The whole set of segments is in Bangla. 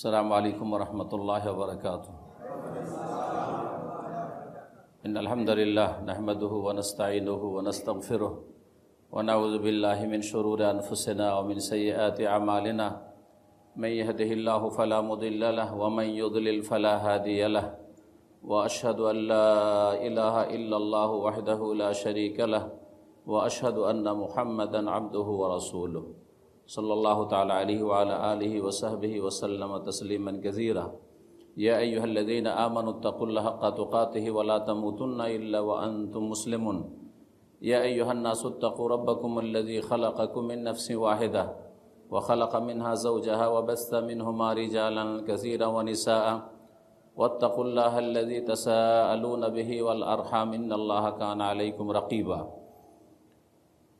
السلام علیکم ورحمۃ اللہ وبرکاتہ ان الحمد للہ نحمد ونستعین ونستغفر ونعوذ باللہ من شرور انفسنا ومن سیئات اعمالنا من يهده الله فلا مضل له ومن يضلل فلا هادي له واشهد ان لا اله الا الله وحده لا شريك له واشهد ان محمدًا عبده ورسوله صلى الله تعالى عليه وعلى آله وصحبه وسلم تسليما كثيرا يا أيها الذين آمنوا اتقوا الله حق تقاته ولا تموتن إلا وأنتم مسلمون يا أيها الناس اتقوا ربكم الذي خلقكم من نفس واحدة وخلق منها زوجها وبث منهما رجالا كثيرا ونساء واتقوا الله الذي تساءلون به والأرحام إن الله كان عليكم رقيباً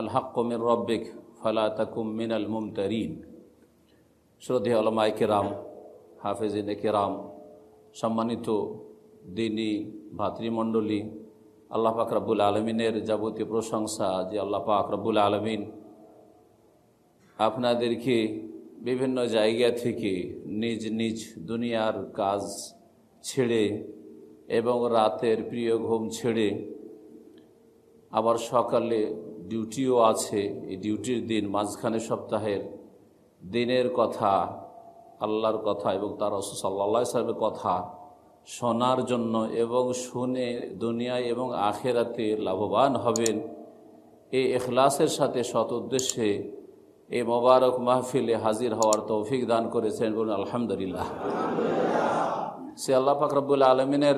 আলহাক্কমির রব্বিক ফালা তাকুম মিনাল মুমতারিন শ্রদ্ধে আলমাই কেরাম হাফেজিন কেরাম সম্মানিত দিনী ভাতৃমণ্ডলী আল্লাহ পাক রব্বুল আলমিনের যাবতীয় প্রশংসা যে আল্লাহ পাক রব্বুল আলমিন আপনাদেরকে বিভিন্ন জায়গা থেকে নিজ নিজ দুনিয়ার কাজ ছেড়ে এবং রাতের প্রিয় ঘুম ছেড়ে আবার সকালে ডিউটিও আছে এই ডিউটির দিন মাঝখানে সপ্তাহের দিনের কথা আল্লাহর কথা এবং তার অসু সাল্লা সাহেবের কথা শোনার জন্য এবং শুনে দুনিয়ায় এবং আখেরাতে লাভবান হবেন এই এখলাসের সাথে সৎ উদ্দেশ্যে এই মোবারক মাহফিলে হাজির হওয়ার তৌফিক দান করেছেন বলুন আলহামদুলিল্লাহ সে আল্লাহ ফাকরাবুল আলমিনের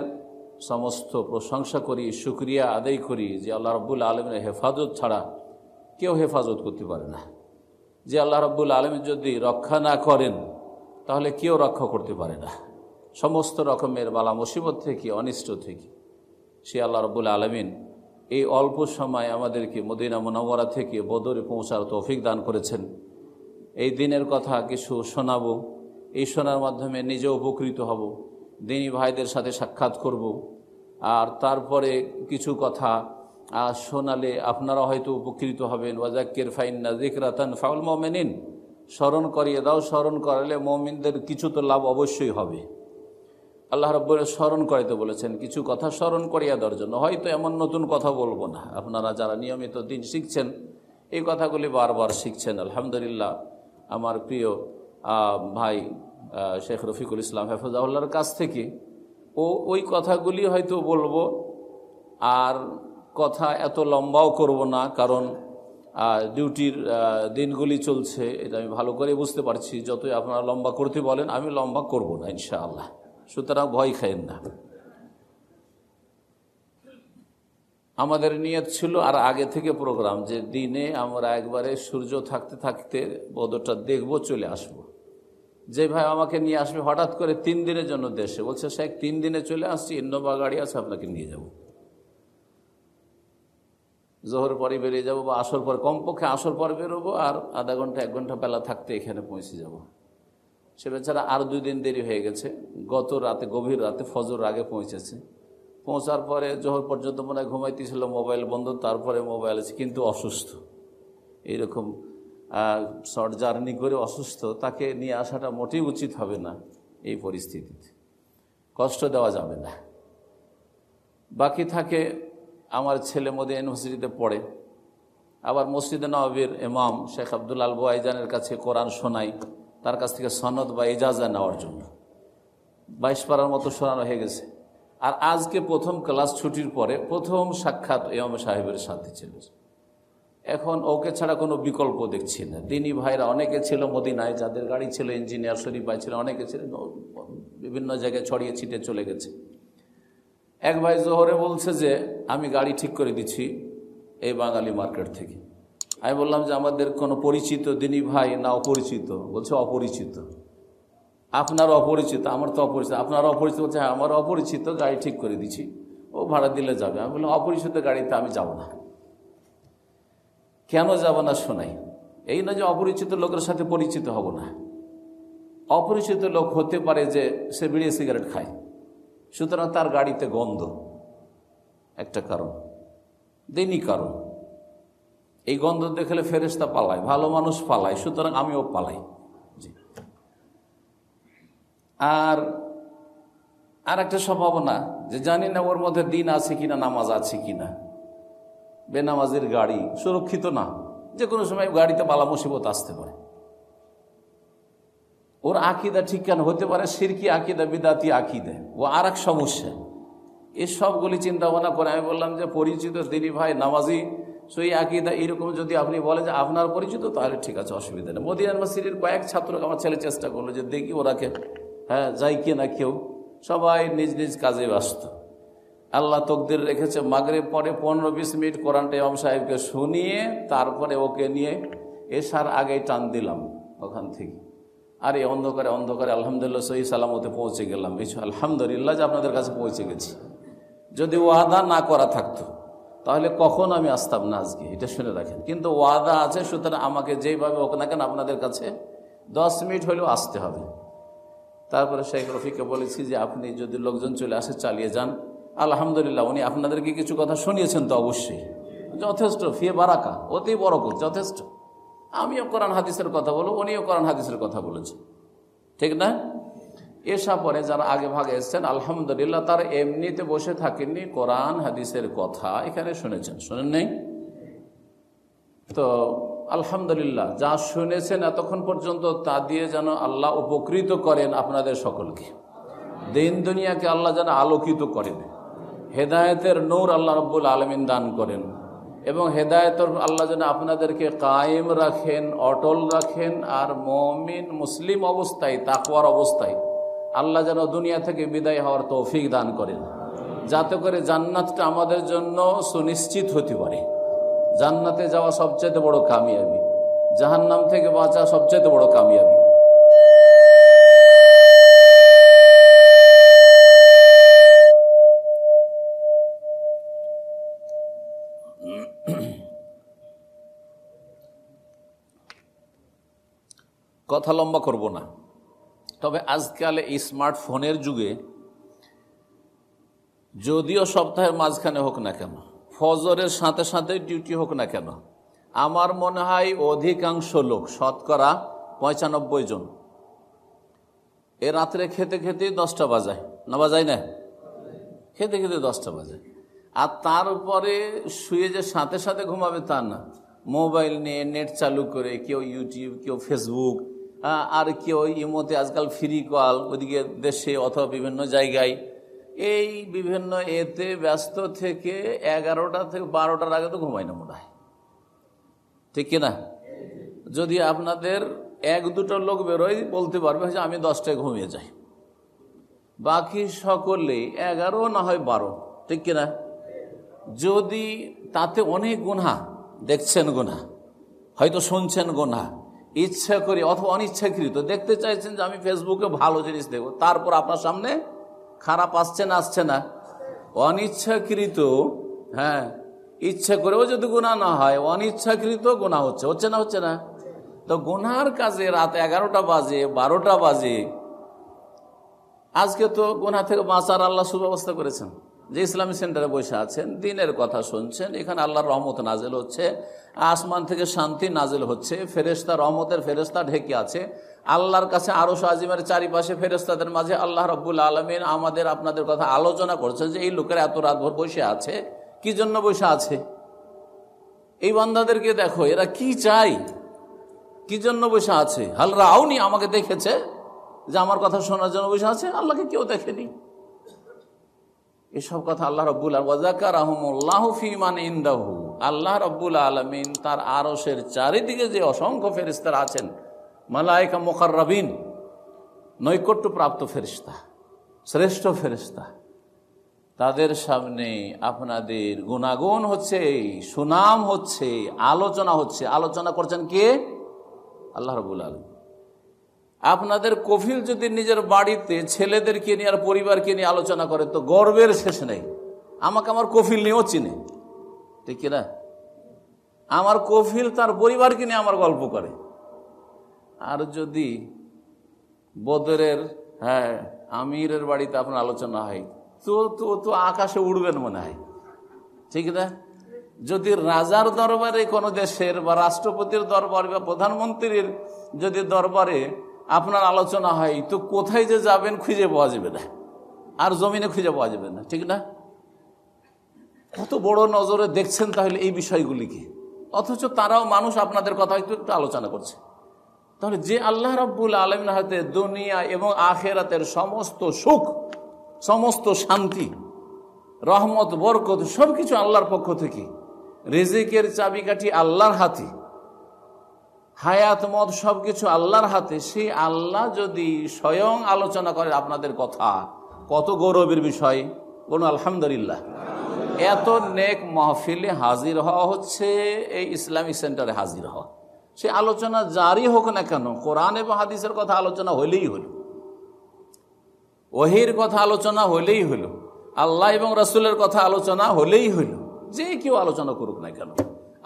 সমস্ত প্রশংসা করি সুক্রিয়া আদায় করি যে আল্লাহ রব্বুল আলমের হেফাজত ছাড়া কেউ হেফাজত করতে পারে না যে আল্লাহ রব্বুল আলমী যদি রক্ষা না করেন তাহলে কেউ রক্ষা করতে পারে না সমস্ত রকমের বালা মুসিবত থেকে অনিষ্ট থেকে সে আল্লাহ রব্বুল আলমিন এই অল্প সময় আমাদেরকে মদিনা মোনাওয়ারা থেকে বদরে পৌঁছার তৌফিক দান করেছেন এই দিনের কথা কিছু শোনাবো এই শোনার মাধ্যমে নিজে উপকৃত হব দিনী ভাইদের সাথে সাক্ষাৎ করব আর তারপরে কিছু কথা শোনালে আপনারা হয়তো উপকৃত হবেন ওয়াজাক্কের ফাইন্না রাতান ফাউল মমেনিন স্মরণ করিয়ে দাও স্মরণ করালে মমিনদের কিছু তো লাভ অবশ্যই হবে আল্লাহ রব্বর স্মরণ করাইতে বলেছেন কিছু কথা স্মরণ করিয়া দেওয়ার জন্য হয়তো এমন নতুন কথা বলবো না আপনারা যারা নিয়মিত দিন শিখছেন এই কথাগুলি বারবার শিখছেন আলহামদুলিল্লাহ আমার প্রিয় ভাই শেখ রফিকুল ইসলাম হেফাজাউল্লার কাছ থেকে ও ওই কথাগুলি হয়তো বলবো আর কথা এত লম্বাও করব না কারণ ডিউটির দিনগুলি চলছে এটা আমি ভালো করে বুঝতে পারছি যতই আপনারা লম্বা করতে বলেন আমি লম্বা করব না ইনশাআল্লাহ সুতরাং ভয় খাইন না আমাদের নিয়ত ছিল আর আগে থেকে প্রোগ্রাম যে দিনে আমরা একবারে সূর্য থাকতে থাকতে বদরটা দেখব চলে আসবো যে ভাই আমাকে নিয়ে আসবে হঠাৎ করে তিন দিনের জন্য দেশে বলছে সাহেব তিন দিনে চলে আসছি ইন্নোভা গাড়ি আছে আপনাকে নিয়ে যাব জোহর পরে বেরিয়ে যাবো বা আসর পর কমপক্ষে আসর পর বেরোবো আর আধা ঘন্টা এক ঘন্টা বেলা থাকতে এখানে পৌঁছে যাব। সে বেচারা আর দুই দিন দেরি হয়ে গেছে গত রাতে গভীর রাতে ফজর আগে পৌঁছেছে পৌঁছার পরে জোহর পর্যন্ত মনে হয় ঘুমাইতেছিল মোবাইল বন্ধ তারপরে মোবাইল আছে কিন্তু অসুস্থ এইরকম শর্ট জার্নি করে অসুস্থ তাকে নিয়ে আসাটা মোটেই উচিত হবে না এই পরিস্থিতিতে কষ্ট দেওয়া যাবে না বাকি থাকে আমার ছেলে মোদী ইউনিভার্সিটিতে পড়ে আবার মসজিদ নবীর এমাম শেখ আব্দুল আল বোয়াইজানের কাছে কোরআন শোনাই তার কাছ থেকে সনদ বা এজাজা নেওয়ার জন্য বাইশ পাড়ার মতো শোনানো হয়ে গেছে আর আজকে প্রথম ক্লাস ছুটির পরে প্রথম সাক্ষাৎ এমাম সাহেবের সাথে চলেছে এখন ওকে ছাড়া কোনো বিকল্প দেখছি না দিনী ভাইরা অনেকে ছিল মদিনায় যাদের গাড়ি ছিল ইঞ্জিনিয়ার শরীফ ভাই ছিল অনেকে ছিল বিভিন্ন জায়গায় ছড়িয়ে ছিটে চলে গেছে এক ভাই জোহরে বলছে যে আমি গাড়ি ঠিক করে দিচ্ছি এই বাঙালি মার্কেট থেকে আমি বললাম যে আমাদের কোনো পরিচিত দিনী ভাই না অপরিচিত বলছে অপরিচিত আপনার অপরিচিত আমার তো অপরিচিত আপনার অপরিচিত বলছে হ্যাঁ আমার অপরিচিত গাড়ি ঠিক করে দিচ্ছি ও ভাড়া দিলে যাবে আমি বললাম অপরিচিত গাড়িতে আমি যাব না কেন যাব না শোনাই এই না যে অপরিচিত লোকের সাথে পরিচিত হব না অপরিচিত লোক হতে পারে যে সে বিড়ি সিগারেট খায় সুতরাং তার গাড়িতে গন্ধ একটা কারণ দিনই কারণ এই গন্ধ দেখলে ফেরেস্তা পালায় ভালো মানুষ পালায় সুতরাং আমিও পালাই আর আর একটা সম্ভাবনা যে জানি না ওর মধ্যে দিন আছে কিনা নামাজ আছে কিনা বেনামাজের গাড়ি সুরক্ষিত না যে কোনো সময় গাড়িতে বালা মুসিবত আসতে পারে ওর আকিদা ঠিক কেন হতে পারে সিরকি আকিদা বিদাতি আকিদে ও আর এক সমস্যা এসবগুলি চিন্তাভাবনা করে আমি বললাম যে পরিচিত দিদি ভাই নামাজি সই আকিদা এইরকম যদি আপনি বলেন যে আপনার পরিচিত তাহলে ঠিক আছে অসুবিধা নেই মদিনার সিরির কয়েক ছাত্রকে আমার ছেলে চেষ্টা করলো যে দেখি ওরাকে হ্যাঁ যাই কি না কেউ সবাই নিজ নিজ কাজে ব্যস্ত আল্লাহ তকদির রেখেছে মাগরে পরে পনেরো বিশ মিনিট কোরআনটা ইমাম সাহেবকে শুনিয়ে তারপরে ওকে নিয়ে এসার আগেই টান দিলাম ওখান থেকে আর এই অন্ধকারে অন্ধকারে আলহামদুলিল্লাহ সহি সালামতে পৌঁছে গেলাম এই আলহামদুলিল্লাহ যে আপনাদের কাছে পৌঁছে গেছি যদি ওয়াদা না করা থাকতো তাহলে কখন আমি আসতাম না আজকে এটা শুনে রাখেন কিন্তু ওয়াদা আছে সুতরাং আমাকে যেইভাবে ওকে না কেন আপনাদের কাছে দশ মিনিট হলেও আসতে হবে তারপরে শেখ রফিকে বলেছি যে আপনি যদি লোকজন চলে আসে চালিয়ে যান আলহামদুলিল্লাহ উনি আপনাদেরকে কিছু কথা শুনিয়েছেন তো অবশ্যই যথেষ্ট ফিয়ে বারাকা অতি বরকত যথেষ্ট আমিও কোরআন হাদিসের কথা বলবো উনিও কোরআন হাদিসের কথা বলেছেন ঠিক না এসা পরে যারা আগে ভাগে এসছেন আলহামদুলিল্লাহ তারা এমনিতে বসে থাকেননি কোরআন হাদিসের কথা এখানে শুনেছেন শোনেন নেই তো আলহামদুলিল্লাহ যা শুনেছেন এতক্ষণ পর্যন্ত তা দিয়ে যেন আল্লাহ উপকৃত করেন আপনাদের সকলকে দিন দুনিয়াকে আল্লাহ যেন আলোকিত করেন হেদায়তের নূর আল্লাহ রব্বুল আলমিন দান করেন এবং হেদায়তর আল্লাহ যেন আপনাদেরকে কায়েম রাখেন অটল রাখেন আর মমিন মুসলিম অবস্থায় তাকওয়ার অবস্থায় আল্লাহ যেন দুনিয়া থেকে বিদায় হওয়ার তৌফিক দান করেন যাতে করে জান্নাতটা আমাদের জন্য সুনিশ্চিত হতে পারে জান্নাতে যাওয়া সবচেয়ে বড় কামিয়াবি জাহান্নাম থেকে বাঁচা সবচেয়ে বড় কামিয়াবি কথা লম্বা করব না তবে আজকাল এই স্মার্টফোনের যুগে যদিও সপ্তাহের মাঝখানে হোক না কেন ফজরের সাথে সাথে ডিউটি হোক না কেন আমার মনে হয় অধিকাংশ লোক শতকরা পঁচানব্বই জন এ রাত্রে খেতে খেতেই দশটা বাজায় না বাজায় না খেতে খেতে দশটা বাজায় আর তারপরে শুয়ে যে সাথে সাথে ঘুমাবে তা না মোবাইল নিয়ে নেট চালু করে কেউ ইউটিউব কেউ ফেসবুক আর কেউ মতে আজকাল ফ্রি কল ওদিকে দেশে অথবা বিভিন্ন জায়গায় এই বিভিন্ন এতে ব্যস্ত থেকে এগারোটা থেকে বারোটার আগে তো ঘুমায় না মনে হয় ঠিক কিনা যদি আপনাদের এক দুটো লোক বেরোয় বলতে পারবে যে আমি দশটায় ঘুমিয়ে যাই বাকি সকলে এগারো না হয় বারো ঠিক কিনা যদি তাতে অনেক গুণা দেখছেন গুনা হয়তো শুনছেন গুণা ইচ্ছা করে অথবা অনিচ্ছাকৃত দেখতে চাইছেন যে আমি ফেসবুকে ভালো জিনিস দেখব তারপর আপনার সামনে খারাপ আসছে না আসছে না অনিচ্ছাকৃত হ্যাঁ ইচ্ছা করেও যদি গুণা না হয় অনিচ্ছাকৃত গোনা হচ্ছে হচ্ছে না হচ্ছে না তো গোনার কাজে রাত এগারোটা বাজে বারোটা বাজে আজকে তো গোনা থেকে বাঁচার আল্লাহ সুব্যবস্থা করেছেন যে ইসলামী সেন্টারে বসে আছেন দিনের কথা শুনছেন এখানে আল্লাহর রহমত নাজেল হচ্ছে আসমান থেকে শান্তি নাজেল হচ্ছে ফেরেস্তা রহমতের ফেরেস্তা ঢেকে আছে আল্লাহর কাছে আরও শাহজিমের চারিপাশে ফেরেস্তাদের মাঝে আল্লাহ রব্বুল আলমিন আমাদের আপনাদের কথা আলোচনা করছেন যে এই লোকেরা এত রাতভর বসে আছে কি জন্য বসে আছে এই বান্দাদেরকে দেখো এরা কি চাই কি জন্য বসে আছে হালরা আমাকে দেখেছে যে আমার কথা শোনার জন্য বসে আছে আল্লাহকে কেউ দেখেনি এসব কথা আল্লাহ রব্বুল ওয়াজাকা ইন্দাহু আল্লাহ রব্বুল আলমিন তার আরসের চারিদিকে যে অসংখ্য ফেরিস্তার আছেন মালায়কা মোকাররবিন নৈকট্যপ্রাপ্ত ফেরিস্তা শ্রেষ্ঠ ফেরিস্তা তাদের সামনে আপনাদের গুণাগুণ হচ্ছে সুনাম হচ্ছে আলোচনা হচ্ছে আলোচনা করছেন কে আল্লাহ রবুল আলম আপনাদের কফিল যদি নিজের বাড়িতে ছেলেদেরকে নিয়ে আর পরিবারকে নিয়ে আলোচনা করে তো গর্বের শেষ নেই আমাকে আমার কফিল নিয়েও চিনে ঠিক কিনা আমার কফিল তার পরিবারকে নিয়ে আমার গল্প করে আর যদি বদরের হ্যাঁ আমিরের বাড়িতে আপনার আলোচনা হয় তো তো তো আকাশে উড়বেন মনে হয় ঠিক না যদি রাজার দরবারে কোনো দেশের বা রাষ্ট্রপতির দরবার বা প্রধানমন্ত্রীর যদি দরবারে আপনার আলোচনা হয় তো কোথায় যে যাবেন খুঁজে পাওয়া যাবে না আর জমিনে খুঁজে পাওয়া যাবে না ঠিক না কত বড় নজরে দেখছেন তাহলে এই বিষয়গুলিকে অথচ তারাও মানুষ আপনাদের কথা একটু একটু আলোচনা করছে তাহলে যে আল্লাহ রব্বুল আলমিন হাতে দুনিয়া এবং আখেরাতের সমস্ত সুখ সমস্ত শান্তি রহমত বরকত সব কিছু আল্লাহর পক্ষ থেকে রেজেকের চাবিকাঠি আল্লাহর হাতে হায়াত মত সবকিছু আল্লাহর হাতে সে আল্লাহ যদি স্বয়ং আলোচনা করেন আপনাদের কথা কত গৌরবের বিষয় কোন আলহামদুলিল্লাহ এত নেক মাহফিলে হাজির হওয়া হচ্ছে এই ইসলামিক সেন্টারে হাজির হওয়া সে আলোচনা জারি হোক না কেন কোরআন এবং হাদিসের কথা আলোচনা হলেই হলো ওহির কথা আলোচনা হলেই হলো আল্লাহ এবং রসুলের কথা আলোচনা হলেই হইল যে কেউ আলোচনা করুক না কেন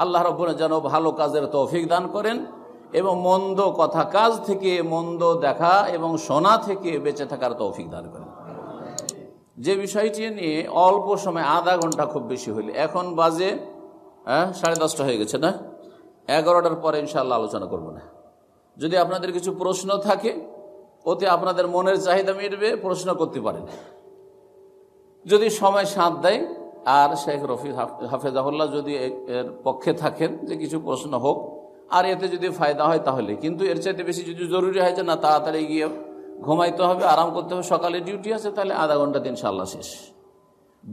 আল্লাহ রব্বুল যেন ভালো কাজের তৌফিক দান করেন এবং মন্দ কথা কাজ থেকে মন্দ দেখা এবং শোনা থেকে বেঁচে থাকার তৌফিক দান করেন যে বিষয়টি নিয়ে অল্প সময় আধা ঘন্টা খুব বেশি হইল এখন বাজে হ্যাঁ সাড়ে দশটা হয়ে গেছে না এগারোটার পরে ইনশাল্লাহ আলোচনা করব না যদি আপনাদের কিছু প্রশ্ন থাকে ওতে আপনাদের মনের চাহিদা মিটবে প্রশ্ন করতে পারেন যদি সময় সাঁত দেয় আর শেখ রফি হাফেজাহুল্লাহ যদি এর পক্ষে থাকেন যে কিছু প্রশ্ন হোক আর এতে যদি ফায়দা হয় তাহলে কিন্তু এর চাইতে বেশি যদি জরুরি হয় যে না তাড়াতাড়ি গিয়ে ঘুমাইতে হবে আরাম করতে হবে সকালে ডিউটি আছে তাহলে আধা ঘন্টা দিন সাল্লাহ শেষ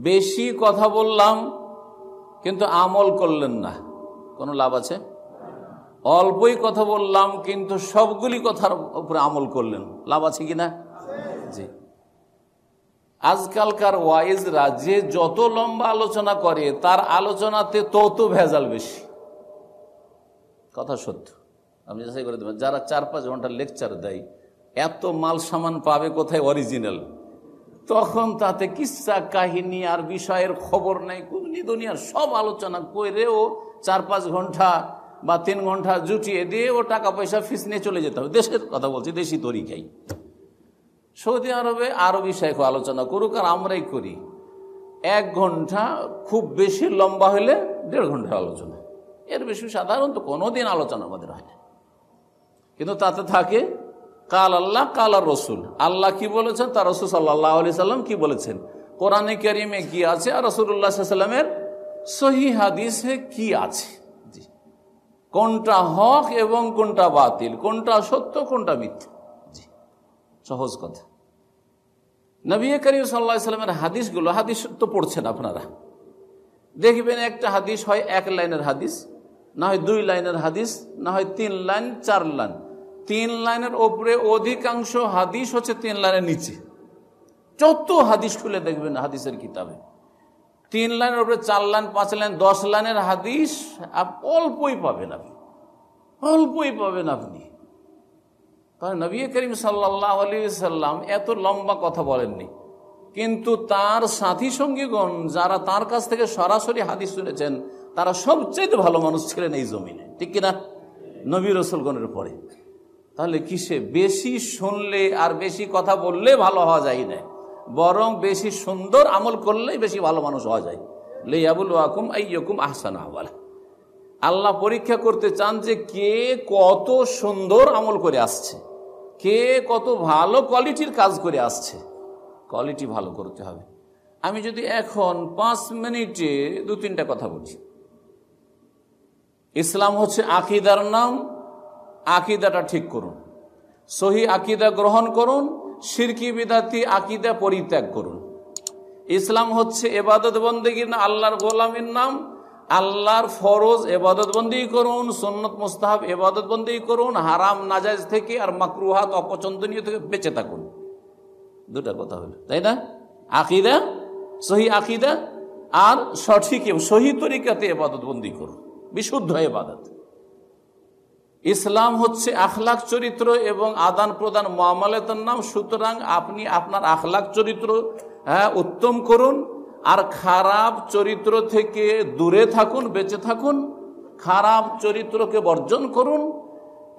বেশি কথা বললাম কিন্তু আমল করলেন না কোনো লাভ আছে অল্পই কথা বললাম কিন্তু সবগুলি কথার উপরে আমল করলেন লাভ আছে কি না জি আজকালকার ওয়াইজরা যে যত লম্বা আলোচনা করে তার আলোচনাতে তত ভেজাল বেশি কথা সত্য আমি যাচাই করে দেবেন যারা চার পাঁচ ঘন্টা লেকচার দেয় এত মাল সামান পাবে কোথায় অরিজিনাল তখন তাতে কিসা কাহিনী আর বিষয়ের খবর নেই কুমনি দুনিয়ার সব আলোচনা করেও চার পাঁচ ঘন্টা বা তিন ঘন্টা জুটিয়ে দিয়ে ও টাকা পয়সা ফিস নিয়ে চলে যেতে হবে দেশের কথা বলছি দেশি তরিকাই সৌদি আরবে আরও বিষয়ে আলোচনা করুক আর আমরাই করি এক ঘন্টা খুব বেশি লম্বা হলে দেড় ঘন্টা আলোচনা এর বেশি সাধারণত কোনো দিন আলোচনা আমাদের হয় না কিন্তু তাতে থাকে কাল আল্লাহ কাল আর রসুল আল্লাহ কি বলেছেন তার রসুল সাল্লাহ আলি সাল্লাম কি বলেছেন কোরআনে ক্যারিমে কি আছে আর রসুল্লা সাল্লামের সহি হাদিসে কি আছে জি কোনটা হক এবং কোনটা বাতিল কোনটা সত্য কোনটা মিথ্যা জি সহজ কথা নবী করিম সাল্লাহ সাল্লামের হাদিসগুলো হাদিস তো পড়ছেন আপনারা দেখবেন একটা হাদিস হয় এক লাইনের হাদিস না হয় দুই লাইনের হাদিস না হয় তিন লাইন চার লাইন তিন লাইনের ওপরে অধিকাংশ হাদিস হচ্ছে তিন লাইনের নিচে যত হাদিস খুলে দেখবেন হাদিসের কিতাবে তিন লাইনের ওপরে চার লাইন পাঁচ লাইন দশ লাইনের হাদিস অল্পই পাবেন আপনি অল্পই পাবেন আপনি কারণ নবী করিম সাল্লাহ আলী সাল্লাম এত লম্বা কথা বলেননি কিন্তু তার সাথী সঙ্গীগণ যারা তার কাছ থেকে সরাসরি হাদিস শুনেছেন তারা সবচেয়ে ভালো মানুষ ছিলেন এই জমিনে ঠিক কিনা নবী রসুলগণের পরে তাহলে কিসে বেশি শুনলে আর বেশি কথা বললে ভালো হওয়া যায় না বরং বেশি সুন্দর আমল করলেই বেশি ভালো মানুষ হওয়া যায় লেয়াবুল ওয়াকুম রকম আহসান বলে আল্লাহ পরীক্ষা করতে চান যে কে কত সুন্দর আমল করে আসছে কে কত ভালো কোয়ালিটির কাজ করে আসছে কোয়ালিটি ভালো করতে হবে আমি যদি এখন পাঁচ মিনিটে দু তিনটা কথা বলি ইসলাম হচ্ছে আকিদার নাম আকিদাটা ঠিক করুন সহি আকিদা গ্রহণ করুন সিরকি বিদাতি আকিদা পরিত্যাগ করুন ইসলাম হচ্ছে এবাদত বন্দীগীর না আল্লাহর গোলামের নাম আল্লাহর ফরজ এবাদত বন্দী করুন সন্নত মুস্তাহাব এবাদত বন্দী করুন হারাম নাজাজ থেকে আর মাকরুহাত অপচন্দনীয় থেকে বেঁচে থাকুন দুটা কথা হলো তাই না আকিদা সহি আকিদা আর সঠিক সহি তরিকাতে এবাদত বন্দী করুন বিশুদ্ধ এবাদত ইসলাম হচ্ছে আখলাখ চরিত্র এবং আদান প্রদান মামালেতার নাম সুতরাং আপনি আপনার আখলাখ চরিত্র হ্যাঁ উত্তম করুন আর খারাপ চরিত্র থেকে দূরে থাকুন বেঁচে থাকুন খারাপ চরিত্রকে বর্জন করুন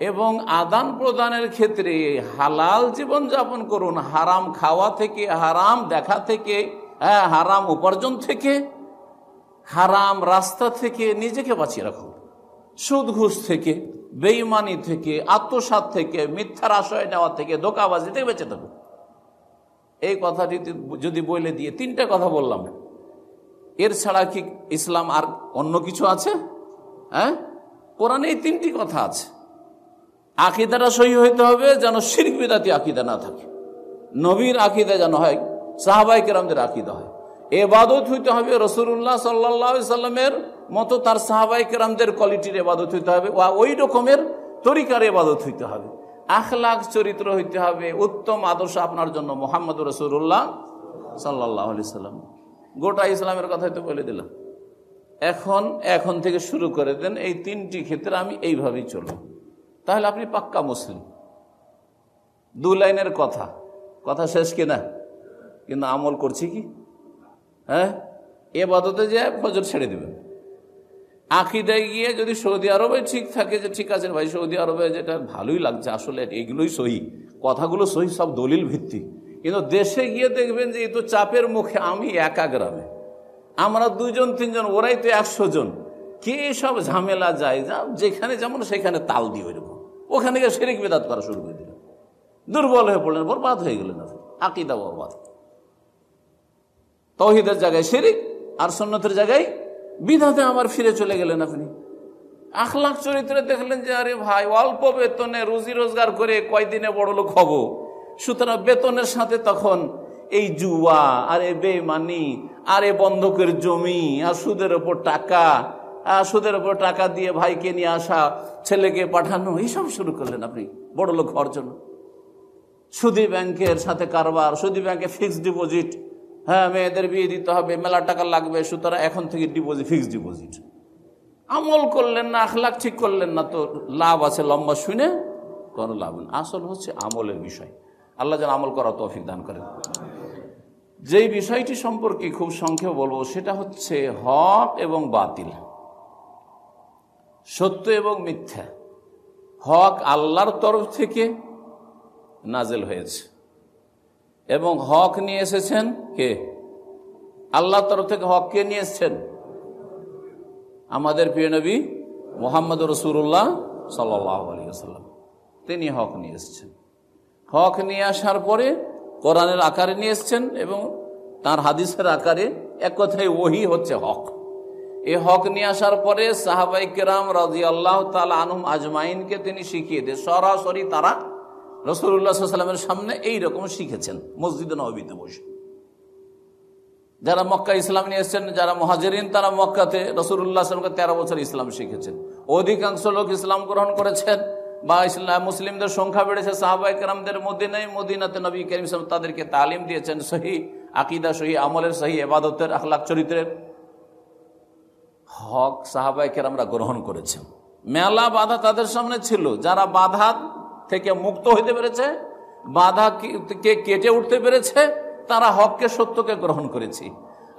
এবং আদান প্রদানের ক্ষেত্রে হালাল জীবন যাপন করুন হারাম খাওয়া থেকে হারাম দেখা থেকে হ্যাঁ, হারাম উপার্জন থেকে হারাম রাস্তা থেকে নিজেকে বাঁচিয়ে রাখুন সুদ ঘুষ থেকে বেইমানি থেকে আত্মসাত থেকে মিথ্যার আশ্রয় নেওয়া থেকে ধোকাবাজি থেকে বেঁচে থাকো এই কথাটি যদি বলে দিয়ে তিনটা কথা বললাম এর ছাড়া কি ইসলাম আর অন্য কিছু আছে হ্যাঁ কোরআনে এই তিনটি কথা আছে আকিদাটা সহি হইতে হবে যেন শির্ক বিদাতি আকিদা না থাকে নবীর আকিদা যেন হয় সাহাবাই কেরামদের আকিদা হয় এবাদত হইতে হবে রসুল্লাহ সাল্লা সাল্লামের মতো তার সাহাবাই কেরামদের কোয়ালিটির এবাদত হইতে হবে বা ওই রকমের তরিকার এবাদত হইতে হবে আখলাখ চরিত্র হইতে হবে উত্তম আদর্শ আপনার জন্য মোহাম্মদ রসুল্লাহ সাল্লাহ সাল্লাম গোটা ইসলামের কথা হয়তো বলে দিলাম এখন এখন থেকে শুরু করে দেন এই তিনটি ক্ষেত্রে আমি এইভাবেই চলব তাহলে আপনি পাক্কা মুসলিম দু লাইনের কথা কথা শেষ কিনা কিন্তু আমল করছি কি হ্যাঁ এ বাদতে যে ফজর ছেড়ে দেবেন আকিদায় গিয়ে যদি সৌদি আরবে ঠিক থাকে যে ঠিক আছে ভাই সৌদি আরবে যেটা ভালোই লাগছে আসলে এগুলোই সহি কথাগুলো সহি সব দলিল ভিত্তি কিন্তু দেশে গিয়ে দেখবেন যে এই তো চাপের মুখে আমি একা গ্রামে আমরা দুজন তিনজন ওরাই তো একশো জন কে সব ঝামেলা যায় যা যেখানে যেমন সেখানে তাল দিয়ে রকম ওখানে গিয়ে সেরিক বেদাত করা শুরু করে দিল দুর্বল হয়ে পড়লেন বরবাদ হয়ে গেলেন আপনি আকিদা বরবাদ তহিদের জায়গায় শিরিক আর সন্ন্যতের জায়গায় বিধাতে আবার ফিরে চলে গেলেন আপনি আখলাক চরিত্রে দেখলেন যে আরে ভাই অল্প বেতনে রুজি রোজগার করে কয়দিনে বড় লোক হব সুতরাং বেতনের সাথে তখন এই জুয়া আরে বেমানি আরে বন্ধকের জমি আর সুদের ওপর টাকা আর সুদের ওপর টাকা দিয়ে ভাইকে নিয়ে আসা ছেলেকে পাঠানো এইসব শুরু করলেন আপনি বড় লোক হওয়ার জন্য সুদী ব্যাংকের সাথে কারবার সুদী ব্যাংকে ফিক্সড ডিপোজিট হ্যাঁ মেয়েদের বিয়ে দিতে হবে মেলা টাকা লাগবে সুতরাং এখন থেকে ডিপোজিট ফিক্সড ডিপোজিট আমল করলেন না আখলাখ ঠিক করলেন না তো লাভ আছে লম্বা শুনে কোনো লাভ নেই আসল হচ্ছে আমলের বিষয় আল্লাহ যেন আমল করা তৌফিক দান করেন যেই বিষয়টি সম্পর্কে খুব সংক্ষেপ বলবো সেটা হচ্ছে হক এবং বাতিল সত্য এবং মিথ্যা হক আল্লাহর তরফ থেকে নাজেল হয়েছে এবং হক নিয়ে এসেছেন কে আল্লাহ তরফ থেকে হক কে নিয়ে এসছেন আমাদের প্রিয় নবী মোহাম্মদ রসুল্লাহ সাল্লাহ আলিয়াল্লাম তিনি হক নিয়ে এসছেন হক নিয়ে আসার পরে কোরআনের আকারে নিয়ে এসছেন এবং তার হাদিসের আকারে এক কথায় ওহি হচ্ছে হক এ হক নিয়ে আসার পরে সাহাবাই কেরাম রাজি আল্লাহ তাল আনুম আজমাইনকে তিনি শিখিয়ে দে সরাসরি তারা রসুল্লাহ সাল্লামের সামনে এই রকম শিখেছেন মসজিদে নবীতে বসে যারা মক্কা ইসলাম নিয়ে এসছেন যারা মহাজেরিন তারা মক্কাতে রসুল্লাহ সাল্লামকে তেরো বছর ইসলাম শিখেছেন অধিকাংশ লোক ইসলাম গ্রহণ করেছেন বা ইসলাম মুসলিমদের সংখ্যা বেড়েছে সাহাবাই কালামদের মদিনায় মদিনাতে নবী করিম ইসলাম তাদেরকে তালিম দিয়েছেন সহি আকিদা সহি আমলের সহি এবাদতের আখলাখ চরিত্রের হক সাহাবাই কেরামরা গ্রহণ করেছেন মেলা বাধা তাদের সামনে ছিল যারা বাধা থেকে মুক্ত হইতে পেরেছে কে কেটে উঠতে পেরেছে তারা হককে সত্যকে গ্রহণ করেছি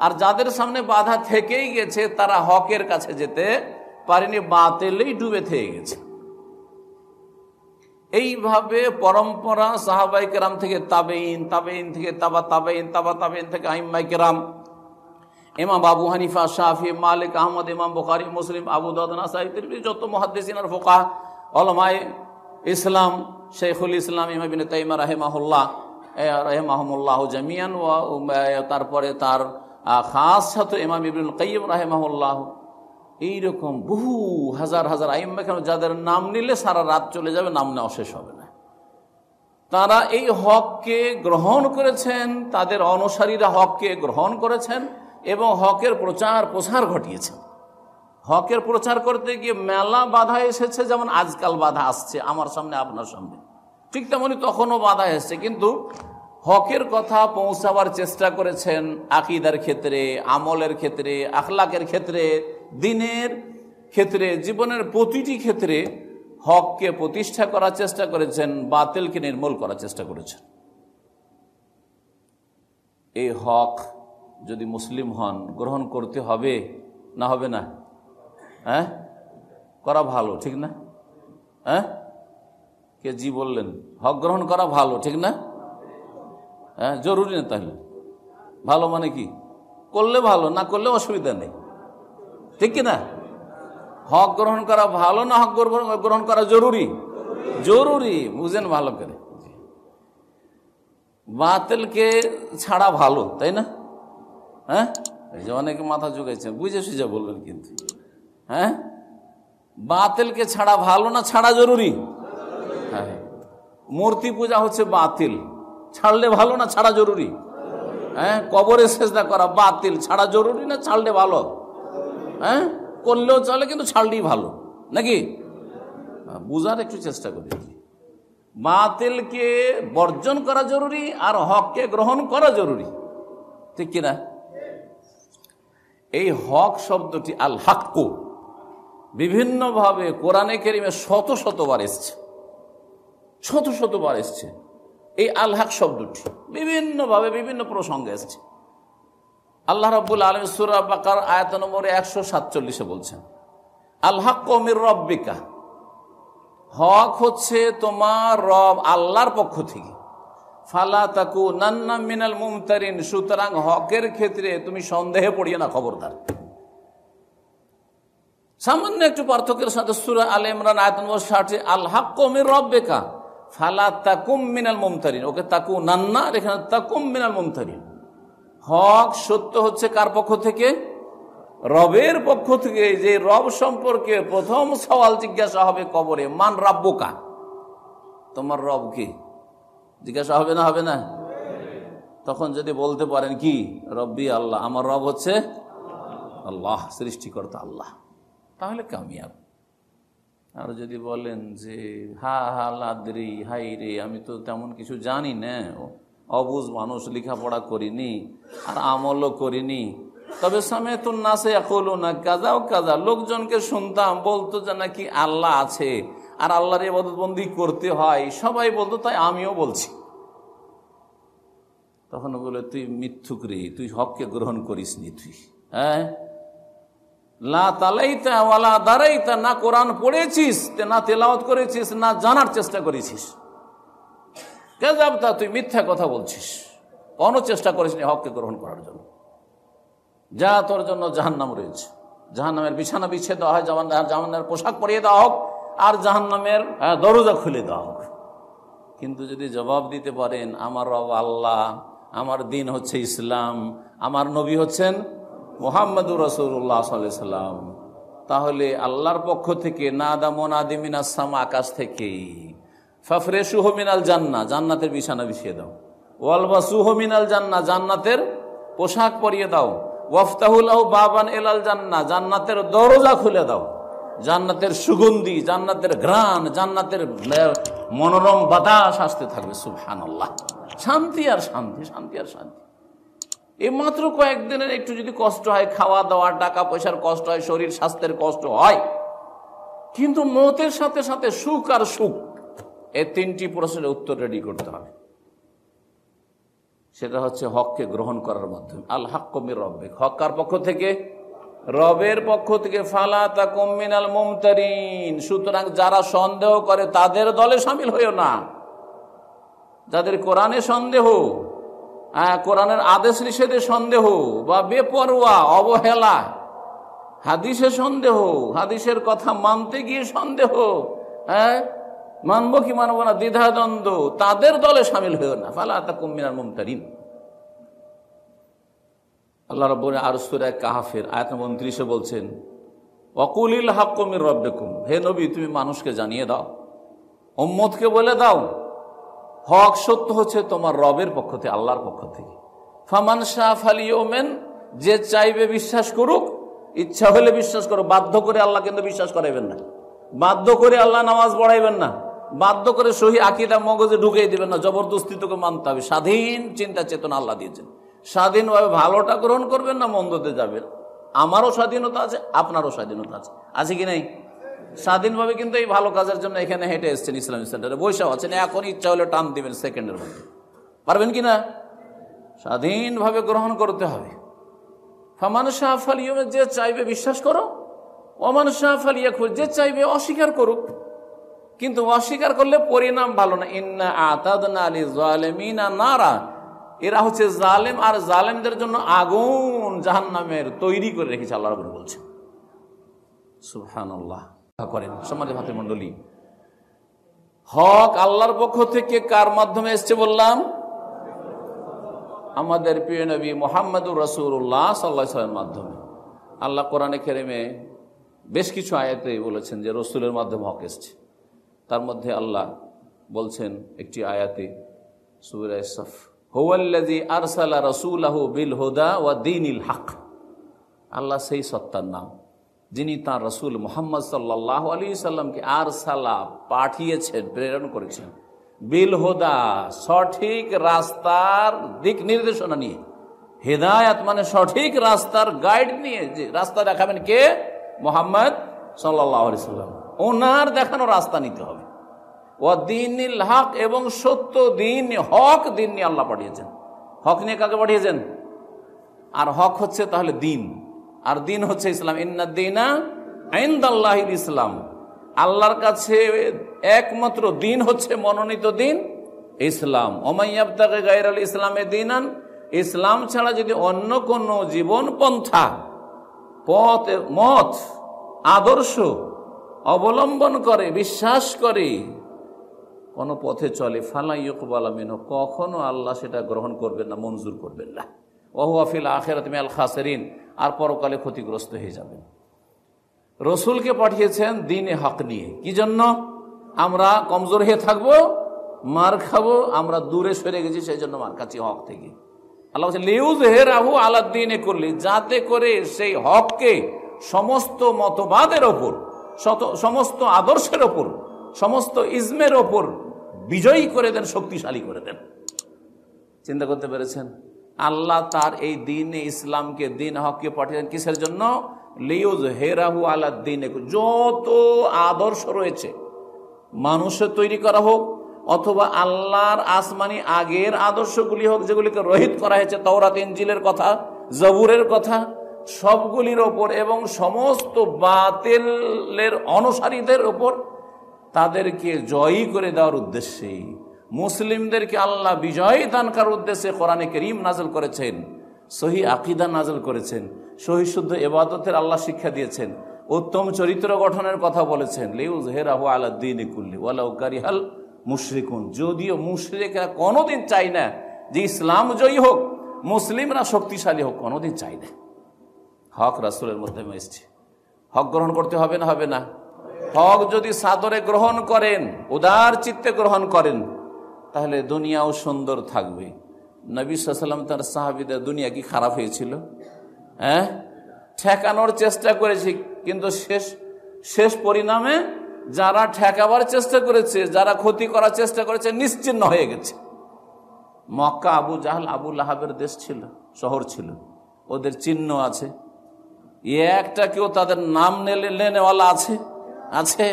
আর যাদের সামনে বাধা থেকেই গেছে তারা হকের কাছে যেতে পারেনি বাতেলেই ডুবে থেকে গেছে এইভাবে পরম্পরা সাহাবাই কেরাম থেকে তাবেইন তাবেইন থেকে তাবা তাবেইন তাবা তাবেইন থেকে আইম্মাই কেরাম ইমাম আবু হানিফা শাহি মালিক আহমদ ইমাম বোকারি মুসলিম আবু দাদনা সাহিত্য যত মহাদ্দেসিন ফোকা অলমায় ইসলাম শেখুল ইসলাম ইমাবিন তাইমা রাহেমাহুল্লাহ রাহেমাহমুল্লাহ জামিয়ান ওয়া তারপরে তার খাস ছাত্র ইমাম ইবনুল কাইম রাহেমাহুল্লাহ এইরকম বহু হাজার হাজার আইম কেন যাদের নাম নিলে সারা রাত চলে যাবে নাম নেওয়া শেষ হবে না তারা এই হককে গ্রহণ করেছেন তাদের অনুসারীরা হককে গ্রহণ করেছেন এবং হকের প্রচার প্রসার ঘটিয়েছেন হকের প্রচার করতে গিয়ে মেলা বাধা এসেছে যেমন আজকাল বাধা আসছে আমার সামনে আপনার সামনে ঠিক তেমনি তখনও বাধা এসছে কিন্তু হকের কথা পৌঁছাবার চেষ্টা করেছেন আকিদার ক্ষেত্রে আমলের ক্ষেত্রে আখলাকের ক্ষেত্রে দিনের ক্ষেত্রে জীবনের প্রতিটি ক্ষেত্রে হককে প্রতিষ্ঠা করার চেষ্টা করেছেন বাতিলকে নির্মূল করার চেষ্টা করেছেন এই হক যদি মুসলিম হন গ্রহণ করতে হবে না হবে না হ্যাঁ করা ভালো ঠিক না হ্যাঁ কে জি বললেন হক গ্রহণ করা ভালো ঠিক না হ্যাঁ জরুরি না তাহলে ভালো মানে কি করলে ভালো না করলে অসুবিধা নেই ঠিক কি না হক গ্রহণ করা ভালো না হক গ্রহণ করা জরুরি জরুরি বুঝেন ভালো করে বাতিলকে ছাড়া ভালো তাই না হ্যাঁ অনেকে মাথা জোগাইছে বুঝে সুঝে বলবেন কিন্তু হ্যাঁ বাতিলকে ছাড়া ভালো না ছাড়া জরুরি হ্যাঁ, হ্যাঁ মূর্তি পূজা হচ্ছে বাতিল ছাড়লে ভালো না ছাড়া জরুরি হ্যাঁ কবরে না করা বাতিল ছাড়া জরুরি না ছাড়লে ভালো হ্যাঁ করলেও চলে কিন্তু ছাড়লেই ভালো নাকি হ্যাঁ, বুঝার একটু চেষ্টা করি বাতিলকে বর্জন করা জরুরি আর হককে গ্রহণ করা জরুরি ঠিক কিনা এই হক শব্দটি আল হাক্কু বিভিন্নভাবে কোরআনে কেরিমে শত শতবার এসছে শত শতবার এসছে এই আল্লাহ শব্দটি বিভিন্নভাবে বিভিন্ন প্রসঙ্গে এসছে আল্লাহ রব্বুল আলম সুরাবাকার আয়ত আয়াত নম্বরে একশো সাতচল্লিশে বলছেন আল্লাহ কমির রব্বিকা হক হচ্ছে তোমার রব আল্লাহর পক্ষ থেকে ফালা তাকু নান্না মিনাল মুমতারিন সুতরাং হকের ক্ষেত্রে তুমি সন্দেহে পড়িয়ে না খবরদার সামান্য একটু পার্থক্যের সাথে সুরা আল ইমরান আয়াত নম্বর ষাটে আল হাক রব্বেকা ফালা তাকুম মিনাল মমতারিন ওকে তাকু নান্না এখানে তাকুম মিনাল মমতারিন হক সত্য হচ্ছে কার পক্ষ থেকে রবের পক্ষ থেকে যে রব সম্পর্কে প্রথম সওয়াল জিজ্ঞাসা হবে কবরে মান রাব্বুকা তোমার রব কে জিজ্ঞাসা হবে না হবে না তখন যদি বলতে পারেন কি রব্বি আল্লাহ আমার রব হচ্ছে আল্লাহ সৃষ্টিকর্তা আল্লাহ তাহলে কামিয়াব আর যদি বলেন যে হা হা লাদ্রি হাই রে আমি তো তেমন কিছু জানি না অবুজ মানুষ লেখাপড়া করিনি আর আমলও করিনি তবে সামেতুন নাসে হলো না কাজাও ও কাজা লোকজনকে শুনতাম বলতো যে নাকি আল্লাহ আছে আর আল্লাহর এবাদতবন্দি করতে হয় সবাই বলতো তাই আমিও বলছি তখন বলে তুই মিথ্যুক রে তুই হককে গ্রহণ করিস নি তুই হ্যাঁ লা তালাইতা ওয়ালা দাঁড়াইতা না কোরআন পড়েছিস না তেলাওত করেছিস না জানার চেষ্টা করেছিস কেজাবতা তুই মিথ্যা কথা বলছিস কোনো চেষ্টা করিস হককে গ্রহণ করার জন্য যা তোর জন্য জাহান্নাম রয়েছে জাহান্নামের বিছানা বিছিয়ে দেওয়া হয় জামান জাহান্নামের পোশাক পরিয়ে দেওয়া হোক আর জাহান্নামের হ্যাঁ, দরজা খুলে দেওয়া হোক কিন্তু যদি জবাব দিতে পারেন আমার রব আল্লাহ আমার দিন হচ্ছে ইসলাম আমার নবী হচ্ছেন মোহাম্মদুর রসুল্লাহ সাল্লাম তাহলে আল্লাহর পক্ষ থেকে না দামন আদিমিনাসাম আকাশ থেকে থেকেই ফাফরেসু মিনাল জান্না জান্নাতের বিছানা বিছিয়ে দাও ওয়ালবা সুহ মিনাল জান্না জান্নাতের পোশাক পরিয়ে দাও ওয়াফতাহুল্লাহ বাবান এলাল জান্না জান্নাতের দরজা খুলে দাও জান্নাতের সুগন্ধি জান্নাতের ঘ্রাণ জান্নাতের মনোরম বাতাস আসতে থাকবে সুবহান আল্লাহ শান্তি আর শান্তি শান্তি আর শান্তি এই মাত্র কয়েকদিনের একটু যদি কষ্ট হয় খাওয়া দাওয়া টাকা পয়সার কষ্ট হয় শরীর স্বাস্থ্যের কষ্ট হয় কিন্তু মতের সাথে সাথে সুখ আর সুখ এই তিনটি প্রশ্নের উত্তর রেডি করতে হবে সেটা হচ্ছে হককে গ্রহণ করার মাধ্যমে আল হক কমির রব্বে হক কার পক্ষ থেকে রবের পক্ষ থেকে ফালা তা কমিন আল মুমতারিন সুতরাং যারা সন্দেহ করে তাদের দলে সামিল হইও না যাদের কোরআনে সন্দেহ হ্যাঁ, কোরআনের আদেশ নিষেধে সন্দেহ বা বেপরোয়া অবহেলা হাদিসে সন্দেহ হাদিসের কথা মানতে গিয়ে সন্দেহ হ্যাঁ মানবো কি মানবো না দ্বিধাদ্বন্দ্ব তাদের দলে সামিল হয়েও না ফালা তা কুমিনার মমতারিন আল্লাহ রব এক কাহাফের আয়াত মন্ত্রীশে বলছেন অকুলিল হাক্কমির কুম হে নবী তুমি মানুষকে জানিয়ে দাও অম্মদকে বলে দাও হক সত্য হচ্ছে তোমার রবের পক্ষ থেকে আল্লাহর পক্ষ থেকে ফামান শাহ আলী ওমেন যে চাইবে বিশ্বাস করুক ইচ্ছা হলে বিশ্বাস করো বাধ্য করে আল্লাহ কিন্তু বিশ্বাস করাইবেন না বাধ্য করে আল্লাহ নামাজ পড়াইবেন না বাধ্য করে সহি আকিদা মগজে ঢুকিয়ে দেবেন না জবরদস্তি তোকে মানতে হবে স্বাধীন চিন্তা চেতনা আল্লাহ দিয়েছেন স্বাধীনভাবে ভালোটা গ্রহণ করবেন না মন্দতে যাবেন আমারও স্বাধীনতা আছে আপনারও স্বাধীনতা আছে আছে কি নাই স্বাধীনভাবে কিন্তু এই ভালো কাজের জন্য এখানে হেঁটে এসছেন ইসলামী সেন্টারে বৈশাখ আছেন এখন ইচ্ছা হলে টান দিবেন সেকেন্ডের মধ্যে পারবেন কি না স্বাধীনভাবে গ্রহণ করতে হবে ফামান শাহ যে চাইবে বিশ্বাস করো ওমান শাহ খুঁজ যে চাইবে অস্বীকার করুক কিন্তু অস্বীকার করলে পরিণাম ভালো না ইন্না আতাদনা আলী জালেমিনা নারা এরা হচ্ছে জালেম আর জালেমদের জন্য আগুন জাহান্নামের তৈরি করে রেখেছে আল্লাহ বলছে সুবহানাল্লাহ করেন সমাজের হাতে হক আল্লাহর পক্ষ থেকে কার মাধ্যমে এসছে বললাম আমাদের প্রিয় নবী মোহাম্মদুর রসুল্লাহ সাল্লাহের মাধ্যমে আল্লাহ কোরআনে খেরেমে বেশ কিছু আয়াতে বলেছেন যে রসুলের মাধ্যমে হক এসছে তার মধ্যে আল্লাহ বলছেন একটি আয়াতে সুরাইসফ হৌয়াল্লাজি আরসালা রসুলাহ বিল হোদা ওয়া দিন ইল হক আল্লাহ সেই সত্তার নাম যিনি তাঁর রসুল মোহাম্মদ সাল্লাহ আলী সাল্লামকে আর সালা পাঠিয়েছেন প্রেরণ করেছেন বিলহোদা সঠিক রাস্তার দিক নির্দেশনা নিয়ে হেদায়ত মানে সঠিক রাস্তার গাইড নিয়ে যে রাস্তা দেখাবেন কে মোহাম্মদ সাল্লাহ আলি সাল্লাম ওনার দেখানো রাস্তা নিতে হবে ও দিন হক এবং সত্য দিন হক দিন নিয়ে আল্লাহ পাঠিয়েছেন হক নিয়ে কাকে পাঠিয়েছেন আর হক হচ্ছে তাহলে দিন আর দিন হচ্ছে ইসলাম ইন্নাদ্দিনা ইসলাম আল্লাহর কাছে একমাত্র দিন হচ্ছে মনোনীত দিন ইসলাম অমাইয়াবতাকে গায়ের আল ইসলামে দিন ইসলাম ছাড়া যদি অন্য কোনো জীবন পন্থা পথ মত আদর্শ অবলম্বন করে বিশ্বাস করে কোনো পথে চলে ফালাইকবালা মেন কখনো আল্লাহ সেটা গ্রহণ করবেন না মঞ্জুর করবেন না ওহুয়াফিল আখেরাত মিয়াল খাসেরিন আর পরকালে ক্ষতিগ্রস্ত হয়ে যাবেন রসুলকে পাঠিয়েছেন দিনে হক নিয়ে কি জন্য আমরা কমজোর হয়ে থাকবো মার খাবো আমরা দূরে সরে গেছি সেই জন্য মার কাছে হক থেকে আল্লাহ বলছে লিউজ হেরাহু আলাদ্দিনে করলি যাতে করে সেই হককে সমস্ত মতবাদের ওপর সমস্ত আদর্শের ওপর সমস্ত ইজমের ওপর বিজয়ী করে দেন শক্তিশালী করে দেন চিন্তা করতে পেরেছেন আল্লাহ তার এই দিনে ইসলামকে দিন হককে পাঠিয়েছেন কিসের জন্য লিউজ হেরাহু আলা দিন যত আদর্শ রয়েছে মানুষের তৈরি করা হোক অথবা আল্লাহর আসমানি আগের আদর্শগুলি হোক যেগুলিকে রহিত করা হয়েছে তওরাত ইঞ্জিলের কথা জবুরের কথা সবগুলির ওপর এবং সমস্ত বাতিলের অনুসারীদের ওপর তাদেরকে জয়ী করে দেওয়ার উদ্দেশ্যেই মুসলিমদেরকে আল্লাহ বিজয় দানকার উদ্দেশ্যে কোরআনে করিম নাজল করেছেন সহি আকিদা নাজল করেছেন সহি শুদ্ধ এবাদতের আল্লাহ শিক্ষা দিয়েছেন উত্তম চরিত্র গঠনের কথা বলেছেন লিউজ আহ আলাদ্দিন কুল্লি ওয়ালাউকারিহাল মুশরিকুন যদিও মুশরিকরা কোনোদিন চাই না যে ইসলাম জয়ী হোক মুসলিমরা শক্তিশালী হোক কোনোদিন চাই না হক রাসুলের মাধ্যমে এসছে হক গ্রহণ করতে হবে না হবে না হক যদি সাদরে গ্রহণ করেন উদার চিত্তে গ্রহণ করেন তাহলে দুনিয়াও সুন্দর থাকবে নবী সাল্লাম তার সাহাবিদের দুনিয়া কি খারাপ হয়েছিল হ্যাঁ ঠেকানোর চেষ্টা করেছি কিন্তু শেষ শেষ পরিণামে যারা ঠেকাবার চেষ্টা করেছে যারা ক্ষতি করার চেষ্টা করেছে নিশ্চিন্ন হয়ে গেছে মক্কা আবু জাহাল আবু আহাবের দেশ ছিল শহর ছিল ওদের চিহ্ন আছে একটা কেউ তাদের নাম নেলে নেওয়ালা আছে আছে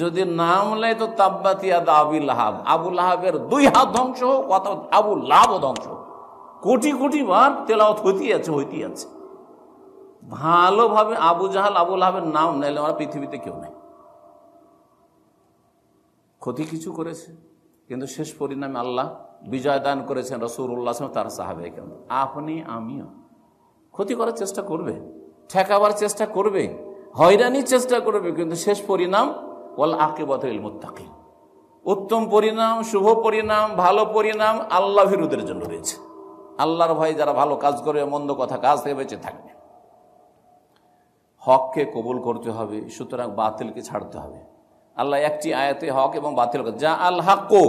যদি নাম লাই তো তাব্বাতিয়া আবুল লাহাব আবু লাহাবের দুই হাত ধ্বংস হোক অথবা আবু লাভ ধ্বংস হোক কোটি কোটি বার তেলাওত হইতেই আছে হইতেই আছে ভালোভাবে আবু জাহাল আবুল লাহাবের নাম নাইলে আমার পৃথিবীতে কেউ নেই ক্ষতি কিছু করেছে কিন্তু শেষ পরিণামে আল্লাহ বিজয় দান করেছেন রসুর উল্লাহ তার সাহাবে কেন আপনি আমিও ক্ষতি করার চেষ্টা করবে ঠেকাবার চেষ্টা করবে হয়রানির চেষ্টা করবে কিন্তু শেষ পরিণাম ওয়াল আকিবত মুত্তাকিম উত্তম পরিণাম শুভ পরিণাম ভালো পরিণাম আল্লাহ ফিরুদের জন্য রয়েছে আল্লাহর ভাই যারা ভালো কাজ করবে মন্দ কথা কাজ থেকে বেঁচে থাকবে হককে কবুল করতে হবে সুতরাং বাতিলকে ছাড়তে হবে আল্লাহ একটি আয়াতে হক এবং বাতিল যা আল হাক্কো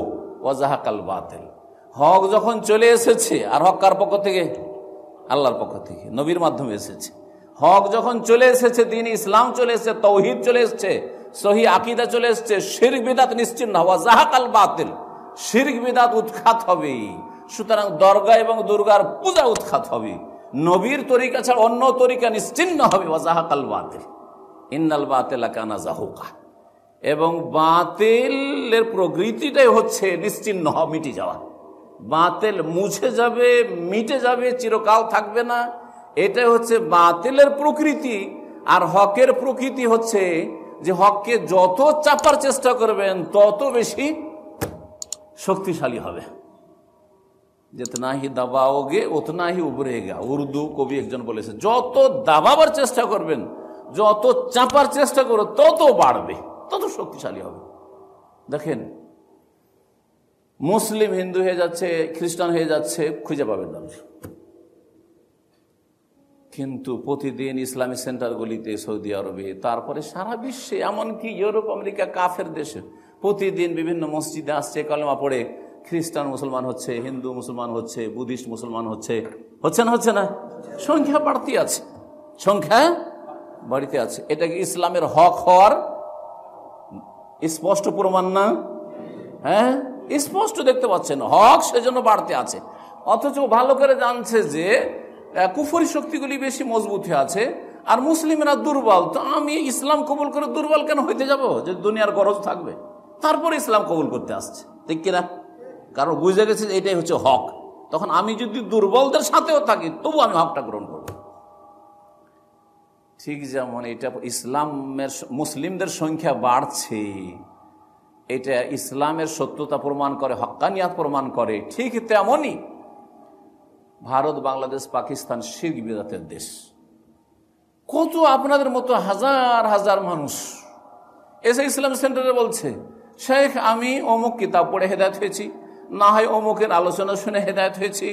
ওয়াজাহাক আল বাতিল হক যখন চলে এসেছে আর হক কার পক্ষ থেকে আল্লাহর পক্ষ থেকে নবীর মাধ্যমে এসেছে হক যখন চলে এসেছে দিন ইসলাম চলে এসেছে তৌহিদ চলে এসছে সহি আকিদা চলে এসছে শির্ক বিদাত নিশ্চিন্ন হওয়া জাহাকাল বাতিল শির্ক বিদাত উৎখাত হবে সুতরাং দর্গা এবং দুর্গার পূজা উৎখাত হবে নবীর তরিকা ছাড়া অন্য তরিকা নিশ্চিন্ন হবে ওয়াজাহাকাল বাতিল ইন্নাল বাতিল কানা জাহুকা এবং বাতিলের প্রকৃতিটাই হচ্ছে নিশ্চিন্ন হওয়া মিটে যাওয়া বাতিল মুছে যাবে মিটে যাবে চিরকাল থাকবে না এটাই হচ্ছে বাতিলের প্রকৃতি আর হকের প্রকৃতি হচ্ছে যে হককে যত চাপার চেষ্টা করবেন তত বেশি শক্তিশালী হবে যেতনা হি দাবাওগে ওতনা হি উবরে গা উর্দু কবি একজন বলেছে যত দাবাবার চেষ্টা করবেন যত চাপার চেষ্টা করো তত বাড়বে তত শক্তিশালী হবে দেখেন মুসলিম হিন্দু হয়ে যাচ্ছে খ্রিস্টান হয়ে যাচ্ছে খুঁজে পাবেন না কিন্তু প্রতিদিন ইসলামী সেন্টারগুলিতে সৌদি আরবে তারপরে সারা বিশ্বে এমনকি ইউরোপ আমেরিকা কাফের দেশে প্রতিদিন বিভিন্ন মসজিদে আসছে কলমা পড়ে খ্রিস্টান মুসলমান হচ্ছে হিন্দু মুসলমান হচ্ছে বুদ্ধিস্ট মুসলমান হচ্ছে হচ্ছে না হচ্ছে না সংখ্যা বাড়তি আছে সংখ্যা বাড়িতে আছে এটা কি ইসলামের হক হওয়ার স্পষ্ট প্রমাণ না হ্যাঁ স্পষ্ট দেখতে পাচ্ছেন হক সেজন্য বাড়তে আছে অথচ ভালো করে জানছে যে কুফরি শক্তিগুলি বেশি মজবুত হয়ে আছে আর মুসলিমরা দুর্বল তো আমি ইসলাম কবুল করে দুর্বল কেন হইতে যাব যে দুনিয়ার গরজ থাকবে তারপরে ইসলাম কবুল করতে আসছে ঠিক কিনা কারণ বুঝে গেছে যে এটাই হচ্ছে হক তখন আমি যদি দুর্বলদের সাথেও থাকি তবু আমি হকটা গ্রহণ করব ঠিক যেমন এটা ইসলামের মুসলিমদের সংখ্যা বাড়ছে এটা ইসলামের সত্যতা প্রমাণ করে হকানিয়াত প্রমাণ করে ঠিক তেমনই ভারত বাংলাদেশ পাকিস্তান শিখ বিদাতের দেশ কত আপনাদের মতো হাজার হাজার মানুষ এসে ইসলাম সেন্টারে বলছে শেখ আমি অমুক কিতাব পড়ে হেদায়ত হয়েছি না হয় অমুকের আলোচনা শুনে হেদায়ত হয়েছি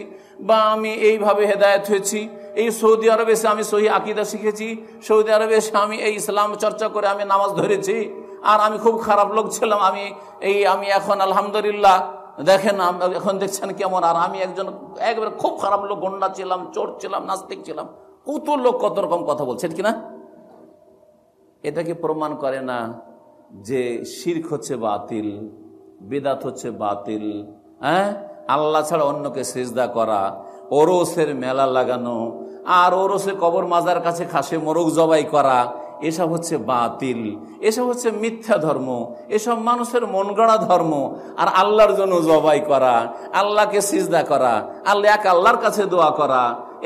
বা আমি এইভাবে হেদায়ত হয়েছি এই সৌদি আরবে এসে আমি সহি আকিদা শিখেছি সৌদি আরবে এসে আমি এই ইসলাম চর্চা করে আমি নামাজ ধরেছি আর আমি খুব খারাপ লোক ছিলাম আমি এই আমি এখন আলহামদুলিল্লাহ দেখেন এখন দেখছেন কেমন আর আমি একজন একবারে খুব খারাপ লোক গন্ডা ছিলাম চোর ছিলাম নাস্তিক ছিলাম কত লোক কত রকম কথা বলছেন কি না এটা কি প্রমাণ করে না যে শির্ক হচ্ছে বাতিল বেদাত হচ্ছে বাতিল হ্যাঁ আল্লাহ ছাড়া অন্যকে সেজদা করা ওরসের মেলা লাগানো আর ওরসে কবর মাজার কাছে খাসে মোরগ জবাই করা এসব হচ্ছে বাতিল এসব হচ্ছে মিথ্যা ধর্ম এসব মানুষের মন গড়া ধর্ম আর আল্লাহর জন্য জবাই করা আল্লাহকে সিজদা করা আল্লাহ এক আল্লাহর কাছে দোয়া করা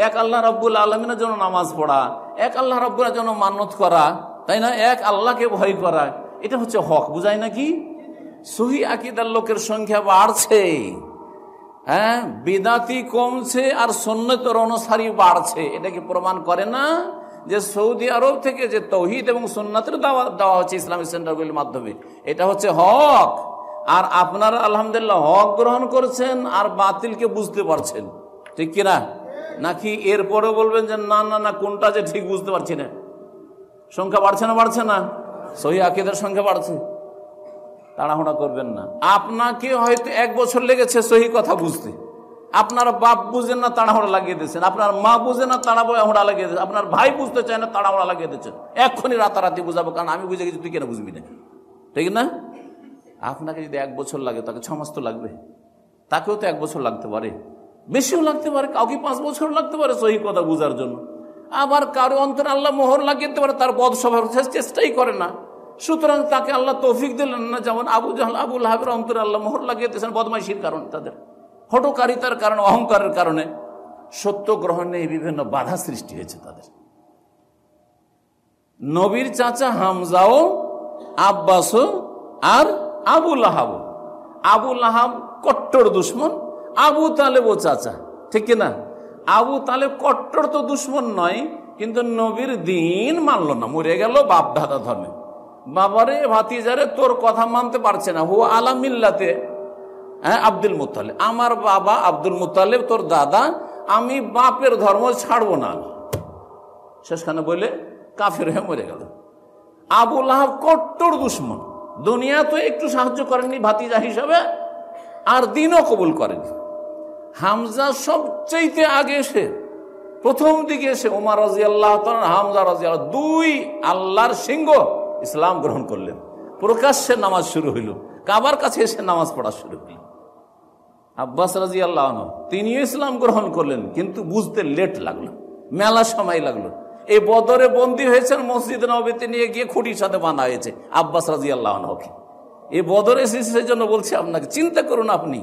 এক আল্লাহ রব্বুল আলমিনের জন্য নামাজ পড়া এক আল্লাহ রব্বুলের জন্য মানত করা তাই না এক আল্লাহকে ভয় করা এটা হচ্ছে হক বুঝায় নাকি সহি আকিদার লোকের সংখ্যা বাড়ছে হ্যাঁ বেদাতি কমছে আর সন্ন্যতর অনুসারী বাড়ছে এটাকে প্রমাণ করে না যে সৌদি আরব থেকে যে তৌহিদ এবং সুন্নাতের দাওয়া দেওয়া হচ্ছে ইসলামিক সেন্টারগুলির মাধ্যমে এটা হচ্ছে হক আর আপনারা আলহামদুলিল্লাহ হক গ্রহণ করছেন আর বাতিলকে বুঝতে পারছেন ঠিক কিনা নাকি এরপরে বলবেন যে না না না কোনটা যে ঠিক বুঝতে পারছি না সংখ্যা বাড়ছে না বাড়ছে না সহি আকিদের সংখ্যা বাড়ছে তাড়াহুড়া করবেন না আপনাকে হয়তো এক বছর লেগেছে সহি কথা বুঝতে আপনার বাপ বুঝেন না তাড়াহড়া লাগিয়ে দিয়েছেন আপনার মা বুঝে না তাড়াহুড়া লাগিয়ে দিয়েছেন আপনার ভাই বুঝতে চায় না তাড়াহড়া লাগিয়ে দিয়েছেন এক্ষুনি রাতারাতি বুঝাবো কারণ আমি বুঝে গেছি তুই কেন বুঝবি না ঠিক না আপনাকে যদি এক বছর লাগে তাকে ছ মাস তো লাগবে তাকেও তো এক বছর লাগতে পারে বেশিও লাগতে পারে কাউকে পাঁচ বছর লাগতে পারে সহি কথা বুঝার জন্য আবার কারো অন্তরে আল্লাহ মোহর লাগিয়ে দিতে পারে তার বদ সভার চেষ্টাই করে না সুতরাং তাকে আল্লাহ তৌফিক দিলেন না যেমন আবু জাহাল আবুল হাবের অন্তর আল্লাহ মোহর লাগিয়ে দিয়েছেন বদমাইশির কারণ তাদের হটকারিতার কারণে অহংকারের কারণে সত্য গ্রহণে বিভিন্ন বাধা সৃষ্টি হয়েছে তাদের নবীর চাচা হামজাও আব্বাস আর আবু আহাব আবু আহাব কট্টর দুশ্মন আবু তালেব ও চাচা ঠিক কিনা আবু তালেব কট্টর তো দুশ্মন নয় কিন্তু নবীর দিন মানল না মরে গেল বাপ দাদা ধর্মে বাবারে ভাতিজারে তোর কথা মানতে পারছে না হু আলামিল্লাতে হ্যাঁ আব্দুল মুতালেব আমার বাবা আব্দুল মুতালেব তোর দাদা আমি বাপের ধর্ম ছাড়বো না শেষখানে বলে কাফের হয়ে মরে গেল আবুল লাহাব কট্টর দুশ্মন দুনিয়া তো একটু সাহায্য করেননি ভাতিজা হিসাবে আর দিনও কবুল করেনি হামজা সবচেয়ে আগে এসে প্রথম দিকে এসে উমার রাজি আল্লাহ হামজা রাজি আল্লাহ দুই আল্লাহর সিংহ ইসলাম গ্রহণ করলেন প্রকাশ্যে নামাজ শুরু হইল কাবার কাছে এসে নামাজ পড়া শুরু হইল আব্বাস রাজি আল্লাহ তিনিও ইসলাম গ্রহণ করলেন কিন্তু বুঝতে লেট লাগলো মেলা সময় লাগলো এই বদরে বন্দী হয়েছেন মসজিদ নবীতে নিয়ে গিয়ে খুঁটির সাথে বাঁধা হয়েছে আব্বাস রাজি আল্লাহনকে এই বদরে সেই জন্য বলছি আপনাকে চিন্তা করুন আপনি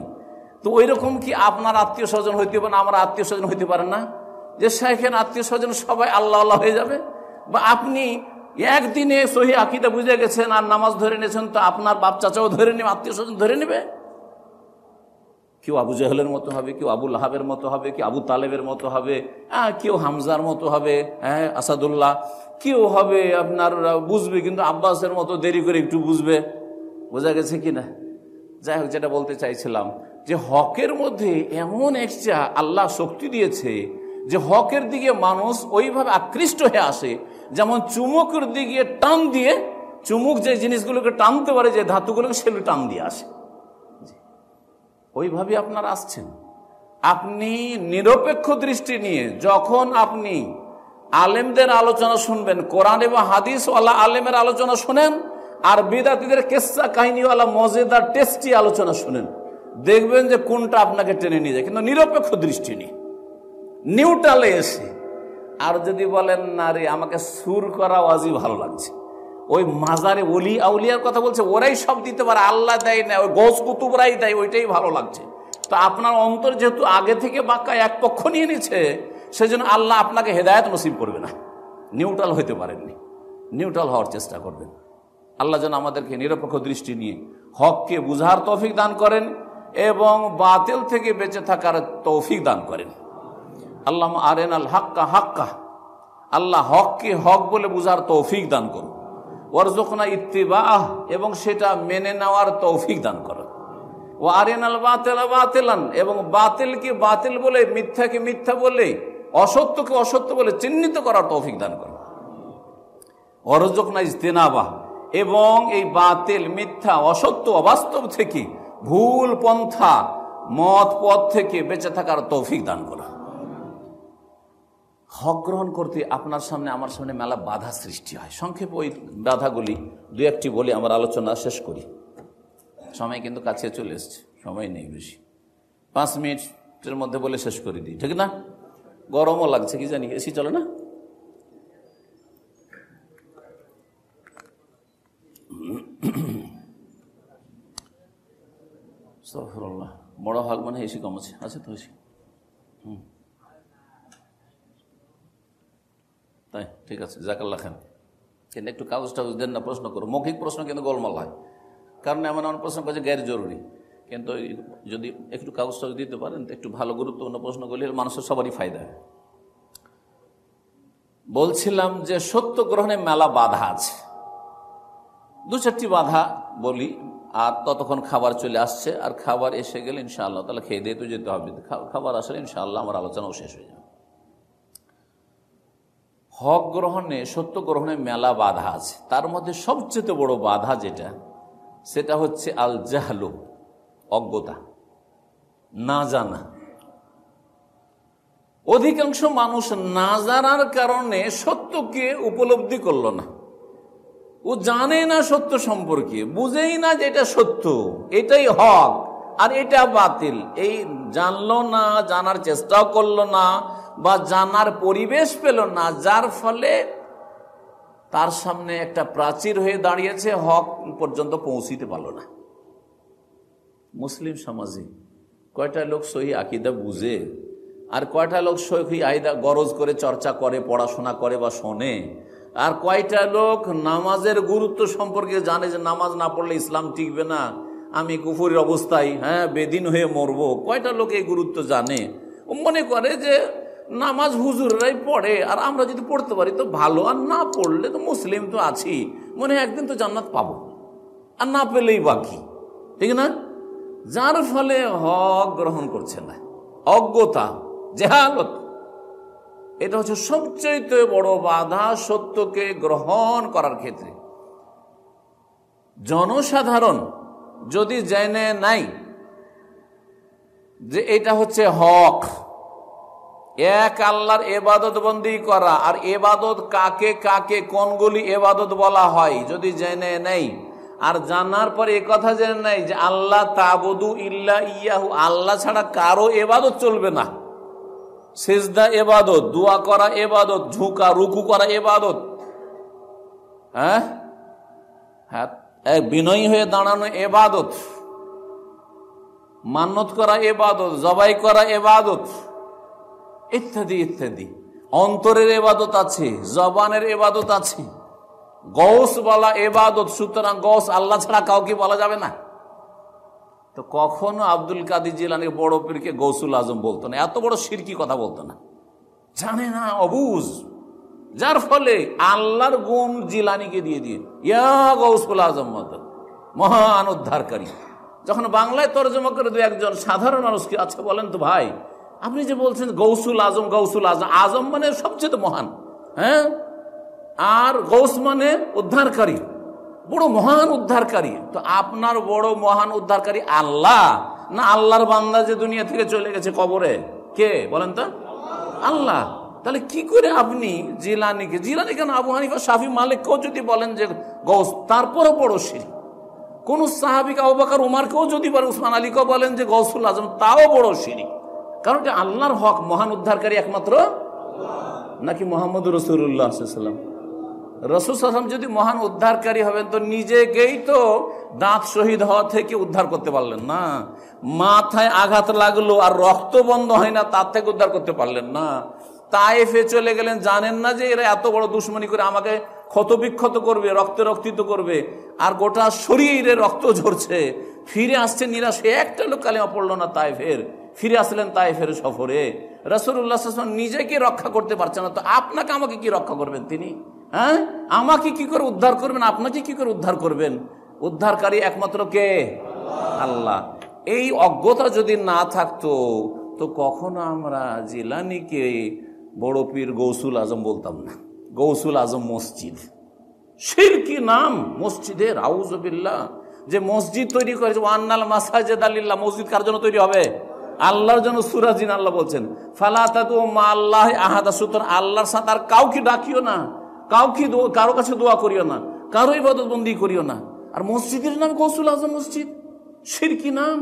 তো ওই রকম কি আপনার আত্মীয় স্বজন হইতে পারেন আমার আত্মীয় স্বজন হইতে পারে না যে শেখের আত্মীয় স্বজন সবাই আল্লাহ আল্লাহ হয়ে যাবে বা আপনি একদিনে সহি আকিদা বুঝে গেছেন আর নামাজ ধরে নিয়েছেন তো আপনার বাপ চাচাও ধরে নেবে আত্মীয় স্বজন ধরে নেবে কেউ আবু জাহলের মতো হবে কেউ আবু লাহাবের মতো হবে কেউ আবু তালেবের মতো হবে হ্যাঁ কেউ হামজার মতো হবে হ্যাঁ আসাদুল্লাহ কেউ হবে আপনার বুঝবে কিন্তু আব্বাসের মতো দেরি করে একটু বুঝবে বোঝা গেছে কি না যাই হোক যেটা বলতে চাইছিলাম যে হকের মধ্যে এমন একটা আল্লাহ শক্তি দিয়েছে যে হকের দিকে মানুষ ওইভাবে আকৃষ্ট হয়ে আসে যেমন চুমুকের দিকে টান দিয়ে চুমুক যে জিনিসগুলোকে টানতে পারে যে ধাতুগুলোকে সেগুলো টান দিয়ে আসে ওইভাবে আপনার আসছেন আপনি নিরপেক্ষ দৃষ্টি নিয়ে যখন আপনি আলেমদের আলোচনা শুনবেন কোরআন এবং হাদিসওয়ালা আলেমের আলোচনা শোনেন আর বিদাতিদের কেসা কাহিনীওয়ালা মজেদার টেস্টি আলোচনা শুনেন দেখবেন যে কোনটা আপনাকে টেনে নিয়ে যায় কিন্তু নিরপেক্ষ দৃষ্টি নিয়ে নিউটালে এসে আর যদি বলেন না রে আমাকে সুর করা ওয়াজি ভালো লাগছে ওই মাজারে অলি আউলিয়ার কথা বলছে ওরাই সব দিতে পারে আল্লাহ দেয় না ওই গোস কুতুবরাই দেয় ওইটাই ভালো লাগছে তো আপনার অন্তর যেহেতু আগে থেকে বাক্কা এক পক্ষ নিয়ে নিচ্ছে সেজন্য আল্লাহ আপনাকে হেদায়ত নসিব করবে না নিউট্রাল হইতে পারেননি নিউট্রাল হওয়ার চেষ্টা করবেন আল্লাহ যেন আমাদেরকে নিরপেক্ষ দৃষ্টি নিয়ে হককে বুঝার তৌফিক দান করেন এবং বাতিল থেকে বেঁচে থাকার তৌফিক দান করেন আল্লাহ আরেন আল হাক্কা হাক্কা আল্লাহ হককে হক বলে বুঝার তৌফিক দান করুন ওয়ারজোকনা ইত্তিবা এবং সেটা মেনে নেওয়ার তৌফিক দান করো ও আরেনাল বাতেলা বাতেলান এবং বাতিলকে বাতিল বলে মিথ্যাকে মিথ্যা বলে অসত্যকে অসত্য বলে চিহ্নিত করার তৌফিক দান করো অরজোকনা ইস্তেনাবাহ এবং এই বাতিল মিথ্যা অসত্য অবাস্তব থেকে ভুল পন্থা মত পথ থেকে বেঁচে থাকার তৌফিক দান করা হক গ্রহণ করতে আপনার সামনে আমার সামনে মেলা বাধা সৃষ্টি হয় সংক্ষেপে ওই বাধাগুলি দু একটি বলে আমার আলোচনা শেষ করি সময় কিন্তু কাছে চলে এসছে সময় নেই বেশি পাঁচ মিনিটের মধ্যে বলে শেষ করে দিই ঠিক না গরমও লাগছে কি জানি এসি চলে না বড় হক মানে এসি কম আছে আছে তো এসি হুম তাই ঠিক আছে জাকাল্লা খান কিন্তু একটু কাগজ টাগজ দেন না প্রশ্ন করো মৌখিক প্রশ্ন কিন্তু গোলমাল হয় কারণ এমন এমন প্রশ্ন করছে গ্যার জরুরি কিন্তু যদি একটু কাগজ টাগজ দিতে পারেন তো একটু ভালো গুরুত্বপূর্ণ প্রশ্ন করলে মানুষের সবারই ফায়দা হয় বলছিলাম যে সত্য গ্রহণে মেলা বাধা আছে দু চারটি বাধা বলি আর ততক্ষণ খাবার চলে আসছে আর খাবার এসে গেলে ইনশাআল্লাহ তাহলে খেয়ে দিয়ে তো যেতে হবে খাবার আসলে ইনশাআল্লাহ আমার আলোচনাও শেষ হয়ে যাবে হক গ্রহণে সত্য গ্রহণে মেলা বাধা আছে তার মধ্যে সবচেয়ে বড় বাধা যেটা সেটা হচ্ছে আল জাহালু অজ্ঞতা না জানা অধিকাংশ মানুষ না জানার কারণে সত্যকে উপলব্ধি করল না ও জানে না সত্য সম্পর্কে বুঝেই না যে এটা সত্য এটাই হক আর এটা বাতিল এই জানলো না জানার চেষ্টাও করলো না বা জানার পরিবেশ পেল না যার ফলে তার সামনে একটা প্রাচীর হয়ে দাঁড়িয়েছে হক পর্যন্ত পৌঁছিতে পারল না মুসলিম সমাজে কয়টা লোক সহি আকিদা বুঝে আর কয়টা লোক সহি আইদা গরজ করে চর্চা করে পড়াশোনা করে বা শোনে আর কয়টা লোক নামাজের গুরুত্ব সম্পর্কে জানে যে নামাজ না পড়লে ইসলাম টিকবে না আমি কুফুরের অবস্থায় হ্যাঁ বেদিন হয়ে মরবো কয়টা লোক এই গুরুত্ব জানে মনে করে যে নামাজ হুজুররাই পড়ে আর আমরা যদি পড়তে পারি তো ভালো আর না পড়লে তো মুসলিম তো আছি মনে একদিন তো জান্নাত পাবো আর না পেলেই বাকি ঠিক না যার ফলে হক গ্রহণ করছে না অজ্ঞতা জেহালত এটা হচ্ছে সবচেয়ে বড় বাধা সত্যকে গ্রহণ করার ক্ষেত্রে জনসাধারণ যদি জেনে নাই যে এটা হচ্ছে হক এক আল্লাহর এবাদত বন্দি করা আর এবাদত কাকে কাকে কোনগুলি এবাদত বলা হয় যদি জেনে নেই আর জানার পর এ কথা জেনে নেই যে আল্লাহ তাবুদু ইল্লা ইয়াহু আল্লাহ ছাড়া কারো এবাদত চলবে না সেজদা এবাদত দোয়া করা এবাদত ঝুঁকা রুকু করা এবাদত হ্যাঁ হ্যাঁ বিনয়ী হয়ে দাঁড়ানো এবাদত মান্যত করা এবাদত জবাই করা এবাদত ইত্যাদি ইত্যাদি অন্তরের এবাদত আছে জবানের এবাদত আছে গৌস বলা এবাদত সুতরাং গৌস আল্লাহ ছাড়া কাউকে বলা যাবে না তো কখনো আব্দুল কাদির জিলানি বড় পীরকে গৌসুল আজম বলতো না এত বড় সিরকি কথা বলতো না জানে না অবুজ যার ফলে আল্লাহর গুণ জিলানিকে দিয়ে দিয়ে ইয়া গৌসুল আজম মত মহান উদ্ধারকারী যখন বাংলায় তর্জমা করে দু একজন সাধারণ মানুষকে আছে বলেন তো ভাই আপনি যে বলছেন গৌসুল আজম গৌসুল আজম আজম মানে সবচেয়ে মহান হ্যাঁ আর গৌস মানে উদ্ধারকারী বড় মহান উদ্ধারকারী তো আপনার বড় মহান উদ্ধারকারী আল্লাহ না আল্লাহর বান্দা যে দুনিয়া থেকে চলে গেছে কবরে কে বলেন তো আল্লাহ তাহলে কি করে আপনি জিলানিকে জিলানি কেন আবু হানিফা শাফি মালিককেও যদি বলেন যে গৌস তারপরও বড় শির কোন সাহাবিক আবাকার উমারকেও যদি বলেন উসমান আলীকেও বলেন যে গৌসুল আজম তাও বড় শিরিক কারণ এটা আল্লাহর হক মহান উদ্ধারকারী একমাত্র নাকি মোহাম্মদ রসুল্লাহ সাল্লাম রসুল সাল্লাম যদি মহান উদ্ধারকারী হবেন তো নিজেকেই তো দাঁত শহীদ হওয়া থেকে উদ্ধার করতে পারলেন না মাথায় আঘাত লাগলো আর রক্ত বন্ধ হয় না তার থেকে উদ্ধার করতে পারলেন না তাই ফে চলে গেলেন জানেন না যে এরা এত বড় দুশ্মনী করে আমাকে ক্ষতবিক্ষত করবে রক্তে রক্তিত করবে আর গোটা শরীরে রক্ত ঝরছে ফিরে আসছে নিরাশ একটা লোক কালিমা পড়লো না ফের ফিরে আসলেন তাই তাইফের সফরে রসুল্লাহ নিজেকে রক্ষা করতে পারছে না তো আপনাকে আমাকে কি রক্ষা করবেন তিনি হ্যাঁ আমাকে কি করে উদ্ধার করবেন আপনাকে কি করে উদ্ধার করবেন উদ্ধারকারী একমাত্র কে আল্লাহ এই অজ্ঞতা যদি না থাকতো তো কখনো আমরা জিলানিকে বড় পীর গৌসুল আজম বলতাম না গৌসুল আজম মসজিদ কি নাম মসজিদের আউজবিল্লা যে মসজিদ তৈরি করেছে ওয়ান্নাল মাসাজেদ আলিল্লা মসজিদ কার জন্য তৈরি হবে আল্লাহর জন্য সুরাজিন আল্লাহ বলছেন ফালা তো মা আল্লাহ আহাদা সুতর আল্লাহর সাথে আর কাউকে ডাকিও না কাউকে কারো কাছে দোয়া করিও না কারো ইবাদত করিও না আর মসজিদের নাম কৌসুল আজম মসজিদ সিরকি নাম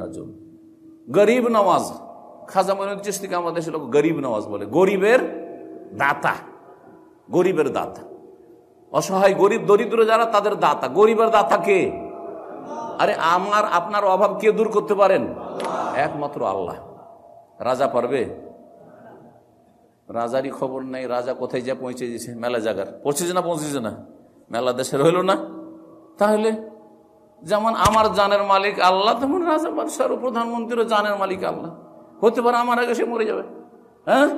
রাজন গরিব নওয়াজ খাজা মনুর চিস্তিকে আমাদের দেশের গরিব নওয়াজ বলে গরিবের দাতা গরিবের দাতা অসহায় গরিব দরিদ্র যারা তাদের দাতা গরিবের দাতা কে আরে আমার আপনার অভাব কে দূর করতে পারেন একমাত্র আল্লাহ রাজা পারবে রাজারই খবর নেই রাজা কোথায় যা পৌঁছে দিয়েছে মেলা জায়গার পৌঁছেছে না পৌঁছেছে না মেলা দেশে রইল না তাহলে যেমন আমার জানের মালিক আল্লাহ তেমন রাজা বাদশাহ প্রধানমন্ত্রীরও জানের মালিক আল্লাহ হতে পারে আমার আগে সে মরে যাবে হ্যাঁ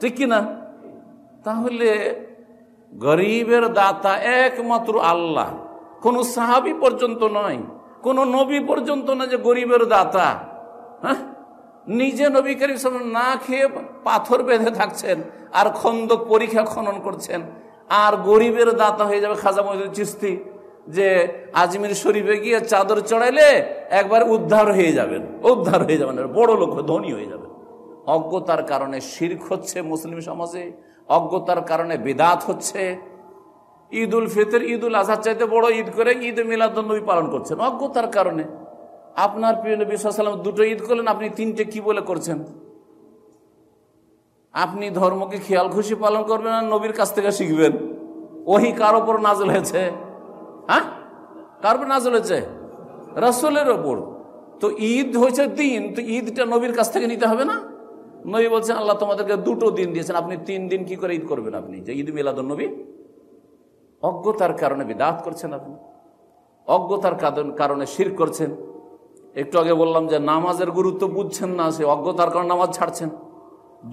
ঠিক কিনা তাহলে গরিবের দাতা একমাত্র আল্লাহ কোনো সাহাবি পর্যন্ত নয় কোন নবী পর্যন্ত না যে গরিবের দাতা হ্যাঁ নিজে নবী করিম না খেয়ে পাথর বেঁধে থাকছেন আর খন্দ পরীক্ষা খনন করছেন আর গরিবের দাতা হয়ে যাবে খাজা মহিদুল চিস্তি যে আজমির শরীফে গিয়ে চাদর চড়াইলে একবার উদ্ধার হয়ে যাবেন উদ্ধার হয়ে যাবেন বড় লোক ধনী হয়ে যাবেন অজ্ঞতার কারণে শির্ক হচ্ছে মুসলিম সমাজে অজ্ঞতার কারণে বেদাত হচ্ছে ঈদ উল ফিতর ঈদ উল আজহার চাইতে বড় ঈদ করে ঈদ মিলাদবী পালন করছেন অজ্ঞতার কারণে আপনার প্রিয় নবী সাল্লাম দুটো ঈদ করলেন আপনি তিনটে কি বলে করছেন আপনি ধর্মকে খেয়াল খুশি পালন করবেন আর নবীর কাছ থেকে শিখবেন ওহি কার ওপর নাজল হয়েছে হ্যাঁ কার ওপর নাজল হয়েছে রসলের ওপর তো ঈদ হয়েছে দিন তো ঈদটা নবীর কাছ থেকে নিতে হবে না নবী বলছেন আল্লাহ তোমাদেরকে দুটো দিন দিয়েছেন আপনি তিন দিন কি করে ঈদ করবেন আপনি যে ঈদ মিলাদ নবী অজ্ঞতার কারণে বিদাত করছেন আপনি অজ্ঞতার কারণে শির করছেন একটু আগে বললাম যে নামাজের গুরুত্ব বুঝছেন না সে অজ্ঞতার কারণে নামাজ ছাড়ছেন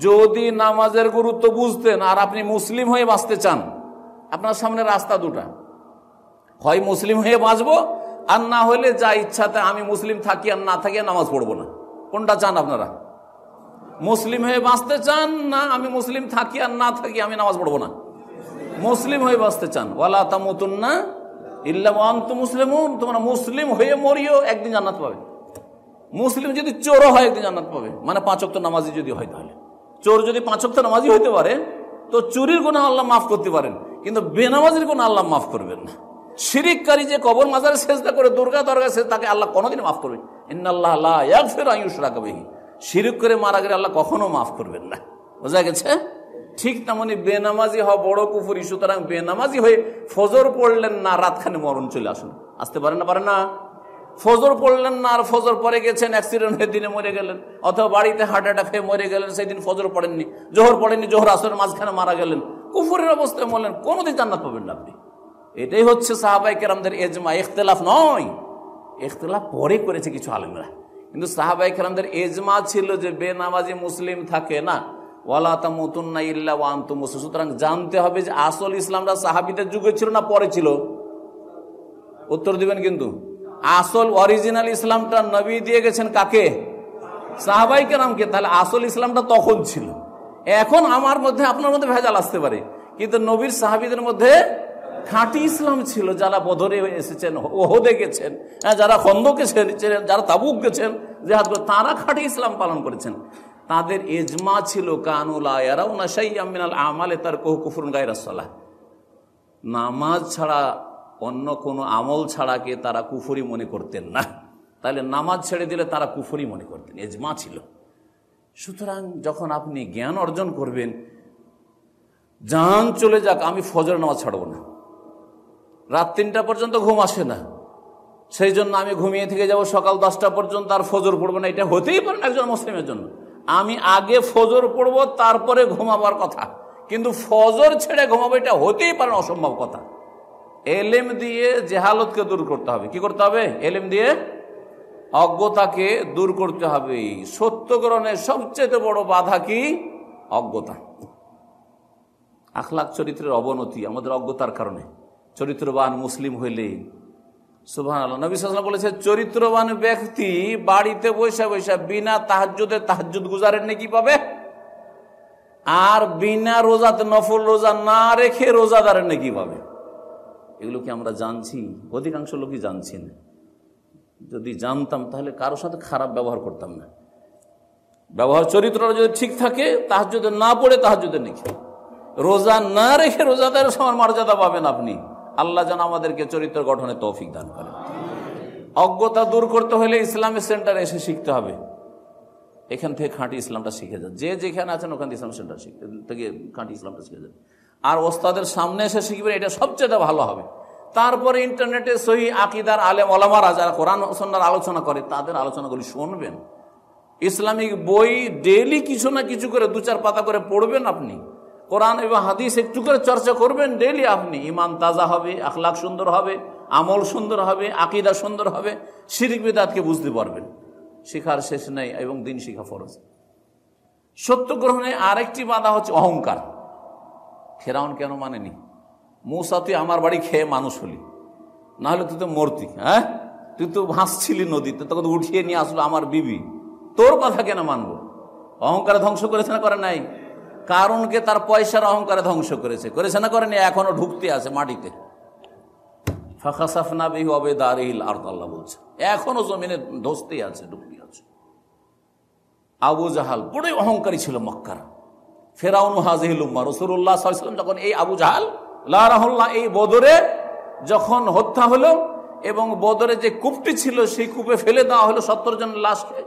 যদি নামাজের গুরুত্ব বুঝতেন আর আপনি মুসলিম হয়ে বাঁচতে চান আপনার সামনে রাস্তা দুটা হয় মুসলিম হয়ে বাঁচবো আর না হলে যা ইচ্ছাতে আমি মুসলিম থাকি আর না থাকি নামাজ পড়বো না কোনটা চান আপনারা মুসলিম হয়ে বাঁচতে চান না আমি মুসলিম থাকি আর না থাকি আমি নামাজ পড়বো না মুসলিম হয়ে বাঁচতে চান ওয়ালা তামতুন্না ইল্লাম আন্ত মুসলিম তোমরা মুসলিম হয়ে মরিও একদিন জান্নাত পাবে মুসলিম যদি চোরও হয় একদিন জান্নাত পাবে মানে পাঁচক্ত নামাজি যদি হয় তাহলে চোর যদি পাঁচক্ত নামাজি হইতে পারে তো চুরির কোনো আল্লাহ মাফ করতে পারেন কিন্তু বেনামাজির কোনো আল্লাহ মাফ করবেন না সিরিককারী যে কবর মাজারে সেজদা করে দুর্গা দর্গা সে তাকে আল্লাহ কোনোদিন মাফ করবে ইন্নআল্লাহ সিরিক শিরিক করে মারা গেলে আল্লাহ কখনো মাফ করবেন না বোঝা গেছে ঠিক তেমনি বেনামাজি হওয়া বড় কুফুরি সুতরাং বেনামাজি হয়ে ফজর পড়লেন না রাতখানে মরণ চলে আসুন আসতে পারেন না পারেন না ফজর পড়লেন না আর ফজর পরে গেছেন অ্যাক্সিডেন্ট হয়ে দিনে মরে গেলেন অথবা বাড়িতে হার্ট অ্যাটাক হয়ে মরে গেলেন সেই দিন ফজর পড়েননি জোহর পড়েননি জোহর আসরের মাঝখানে মারা গেলেন কুফুরের অবস্থায় মরলেন কোনোদিন জান্নাত পাবেন না আপনি এটাই হচ্ছে সাহাবাই কেরামদের এজমা এখতলাফ নয় এখতলাফ পরে করেছে কিছু আলমেরা কিন্তু সাহাবাই কেরামদের এজমা ছিল যে বেনামাজি মুসলিম থাকে না ওয়ালা তামুতুন্না ইল্লা ওয়ান তুমুস সুতরাং জানতে হবে যে আসল ইসলামটা সাহাবিদের যুগে ছিল না পরে ছিল উত্তর দিবেন কিন্তু আসল অরিজিনাল ইসলামটা নবী দিয়ে গেছেন কাকে সাহাবাই কেরামকে তাহলে আসল ইসলামটা তখন ছিল এখন আমার মধ্যে আপনার মধ্যে ভেজাল আসতে পারে কিন্তু নবীর সাহাবিদের মধ্যে খাঁটি ইসলাম ছিল যারা বদরে এসেছেন ওহদে গেছেন হ্যাঁ, যারা খন্দকে যারা তাবুক গেছেন যে হাত তারা খাঁটি ইসলাম পালন করেছেন তাদের এজমা ছিল কানুলা আমালে তার কোহ কুফরুন গায়রাসলা নামাজ ছাড়া অন্য কোনো আমল ছাড়াকে তারা কুফরি মনে করতেন না তাহলে নামাজ ছেড়ে দিলে তারা কুফরি মনে করতেন এজমা ছিল সুতরাং যখন আপনি জ্ঞান অর্জন করবেন যান চলে যাক আমি ফজর নামাজ ছাড়ব না রাত তিনটা পর্যন্ত ঘুম আসে না সেই জন্য আমি ঘুমিয়ে থেকে যাব সকাল দশটা পর্যন্ত আর ফজর পড়বো না এটা হতেই পারে না একজন মুসলিমের জন্য আমি আগে ফজর পড়ব তারপরে ঘুমাবার কথা কিন্তু ফজর ছেড়ে ঘুমাবো এটা হতেই পারে অসম্ভব কথা এলেম দিয়ে জেহালতকে দূর করতে হবে কি করতে হবে এলেম দিয়ে অজ্ঞতাকে দূর করতে হবে সত্য গ্রহণের সবচেয়ে বড় বাধা কি অজ্ঞতা আখলাখ চরিত্রের অবনতি আমাদের অজ্ঞতার কারণে চরিত্রবান মুসলিম হইলে সুবাহ নবী সাল্লাম বলেছে চরিত্রবান ব্যক্তি বাড়িতে বৈশা বৈশা বিনা তাহাজুদে তাহাজুদ গুজারের নাকি পাবে আর বিনা রোজাতে নফল রোজা না রেখে রোজাদারের নাকি পাবে এগুলো কি আমরা জানছি অধিকাংশ লোকই জানছি না যদি জানতাম তাহলে কারোর সাথে খারাপ ব্যবহার করতাম না ব্যবহার চরিত্রটা যদি ঠিক থাকে তাহাজুদে না পড়ে তাহাজুদে নাকি রোজা না রেখে রোজাদারের সবার মর্যাদা পাবেন আপনি আল্লাহ যেন আমাদেরকে চরিত্র গঠনে তৌফিক দান করে অজ্ঞতা দূর করতে হলে ইসলামের সেন্টারে এসে শিখতে হবে এখান থেকে খাঁটি ইসলামটা শিখে যান যে যেখানে আছেন ওখান থেকে ইসলাম সেন্টার শিখতে থেকে খাঁটি ইসলামটা শিখে যান আর ওস্তাদের সামনে এসে শিখবেন এটা সবচেয়ে ভালো হবে তারপরে ইন্টারনেটে সহি আকিদার আলেম ওলামারা যারা কোরআন সন্ন্যার আলোচনা করে তাদের আলোচনাগুলি শুনবেন ইসলামিক বই ডেলি কিছু না কিছু করে দু চার পাতা করে পড়বেন আপনি কোরআন এবং হাদিস একটু করে চর্চা করবেন ডেলি আপনি ইমান তাজা হবে আখলাখ সুন্দর হবে আমল সুন্দর হবে আকিদা সুন্দর হবে শিরিক বেদাতকে বুঝতে পারবেন শিখার শেষ নেই এবং দিন শিখা ফরজ সত্য গ্রহণে আরেকটি বাধা হচ্ছে অহংকার ফেরাউন কেন মানেনি মৌসা তুই আমার বাড়ি খেয়ে মানুষ হলি নাহলে তুই তো মরতি হ্যাঁ তুই তো ভাসছিলি নদীতে তখন উঠিয়ে নিয়ে আসলো আমার বিবি তোর কথা কেন মানবো অহংকার ধ্বংস করেছে না করে নাই কারণকে তার পয়সার অহংকারে ধ্বংস করেছে করেছে না করেনি এখনো ঢুকতে আছে মাটিতে ফাঁকাসাফনা বিহু অবে দারিল আল্লাহ বলছে এখনও জমিনে ধসতেই আছে ডুবতে আছে আবু জাহাল বড়ই অহংকারী ছিল মক্কার ফেরাউন হাজিল উম্মা রসুল্লাহ যখন এই আবু জাহাল লাহল্লা এই বদরে যখন হত্যা হলো এবং বদরে যে কূপটি ছিল সেই কূপে ফেলে দেওয়া হলো সত্তর জন লাশকে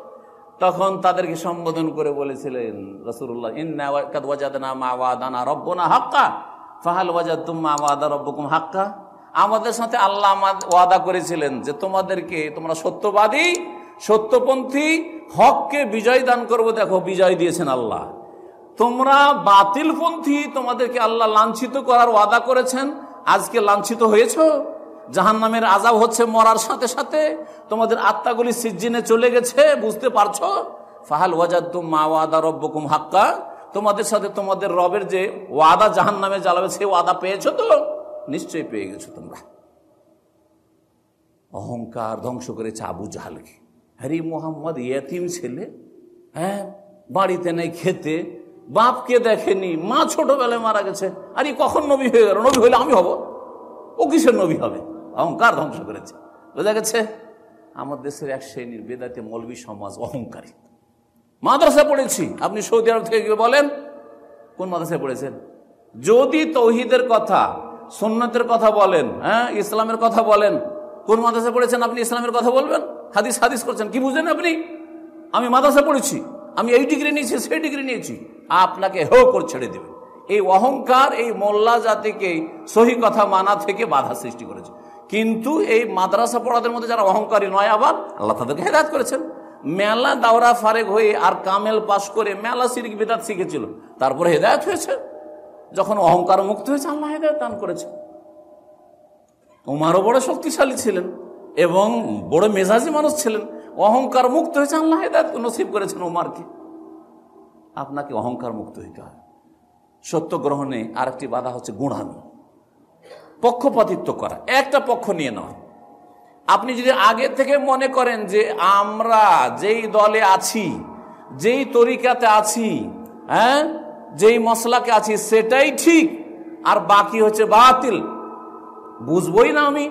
তখন তাদেরকে সম্বোধন করে বলেছিলেন রসুল্লাহ ইন্না মা রব্বনা হাক্কা ফাহাল ওয়াজাদ তুম্মা রব্বকুম হাক্কা আমাদের সাথে আল্লাহ ওয়াদা করেছিলেন যে তোমাদেরকে তোমরা সত্যবাদী সত্যপন্থী হককে বিজয় দান করবো দেখো বিজয় দিয়েছেন আল্লাহ তোমরা বাতিলপন্থী তোমাদেরকে আল্লাহ লাঞ্ছিত করার ওয়াদা করেছেন আজকে লাঞ্ছিত হয়েছো জাহান নামের আজাব হচ্ছে মরার সাথে সাথে তোমাদের আত্মাগুলি সিজিনে চলে গেছে বুঝতে পারছো ফাহাল তুম মা ওয়াদা রব্বকুম হাক্কা তোমাদের সাথে তোমাদের রবের যে ওয়াদা জাহান নামে জ্বালাবে সে ওয়াদা পেয়েছো তো নিশ্চয়ই পেয়ে গেছো তোমরা অহংকার ধ্বংস করেছে আবু জাহালকে হ্যারি মোহাম্মদ ইয়াতিম ছেলে হ্যাঁ বাড়িতে নেই খেতে বাপকে দেখেনি মা ছোটবেলায় মারা গেছে আরে কখন নবী হয়ে গেল নবী হইলে আমি হব ও কিসের নবী হবে অহংকার ধ্বংস করেছে বোঝা গেছে আমার দেশের এক শ্রেণীর বেদাতে মৌলবী সমাজ অহংকারী মাদ্রাসা পড়েছি আপনি সৌদি আরব থেকে গিয়ে বলেন কোন মাদ্রাসায় পড়েছেন যদি তৌহিদের কথা সন্ন্যতের কথা বলেন হ্যাঁ ইসলামের কথা বলেন কোন মাদ্রাসা পড়েছেন আপনি ইসলামের কথা বলবেন হাদিস হাদিস করছেন কি বুঝলেন আপনি আমি মাদ্রাসা পড়েছি আমি এই ডিগ্রি নিয়েছি সেই ডিগ্রি নিয়েছি আপনাকে হেও করে ছেড়ে দেবে এই অহংকার এই মোল্লা জাতিকে সহি কথা মানা থেকে বাধা সৃষ্টি করেছে কিন্তু এই মাদ্রাসা পড়াদের মধ্যে যারা অহংকারী নয় আবার আল্লাহ তাদেরকে হেদায়ত করেছেন মেলা দাওরা ফারেক হয়ে আর কামেল পাশ করে মেলা সিরিক বেদাত শিখেছিল তারপরে হেদায়ত হয়েছে যখন অহংকার মুক্ত হয়েছে আল্লাহ হেদায়ত দান করেছে উমারও বড় শক্তিশালী ছিলেন এবং বড় মেজাজি মানুষ ছিলেন অহংকার মুক্ত হয়েছে আল্লাহ হেদায়ত নসিব করেছেন উমারকে আপনাকে অহংকার মুক্ত হইতে হয় সত্য গ্রহণে আরেকটি বাধা হচ্ছে গুণামি পক্ষপাতিত্ব করা একটা পক্ষ নিয়ে নেওয়া আপনি যদি আগে থেকে মনে করেন যে আমরা যেই দলে আছি যেই তরিকাতে আছি হ্যাঁ যেই মশলাকে আছি সেটাই ঠিক আর বাকি হচ্ছে বাতিল বুঝবই না আমি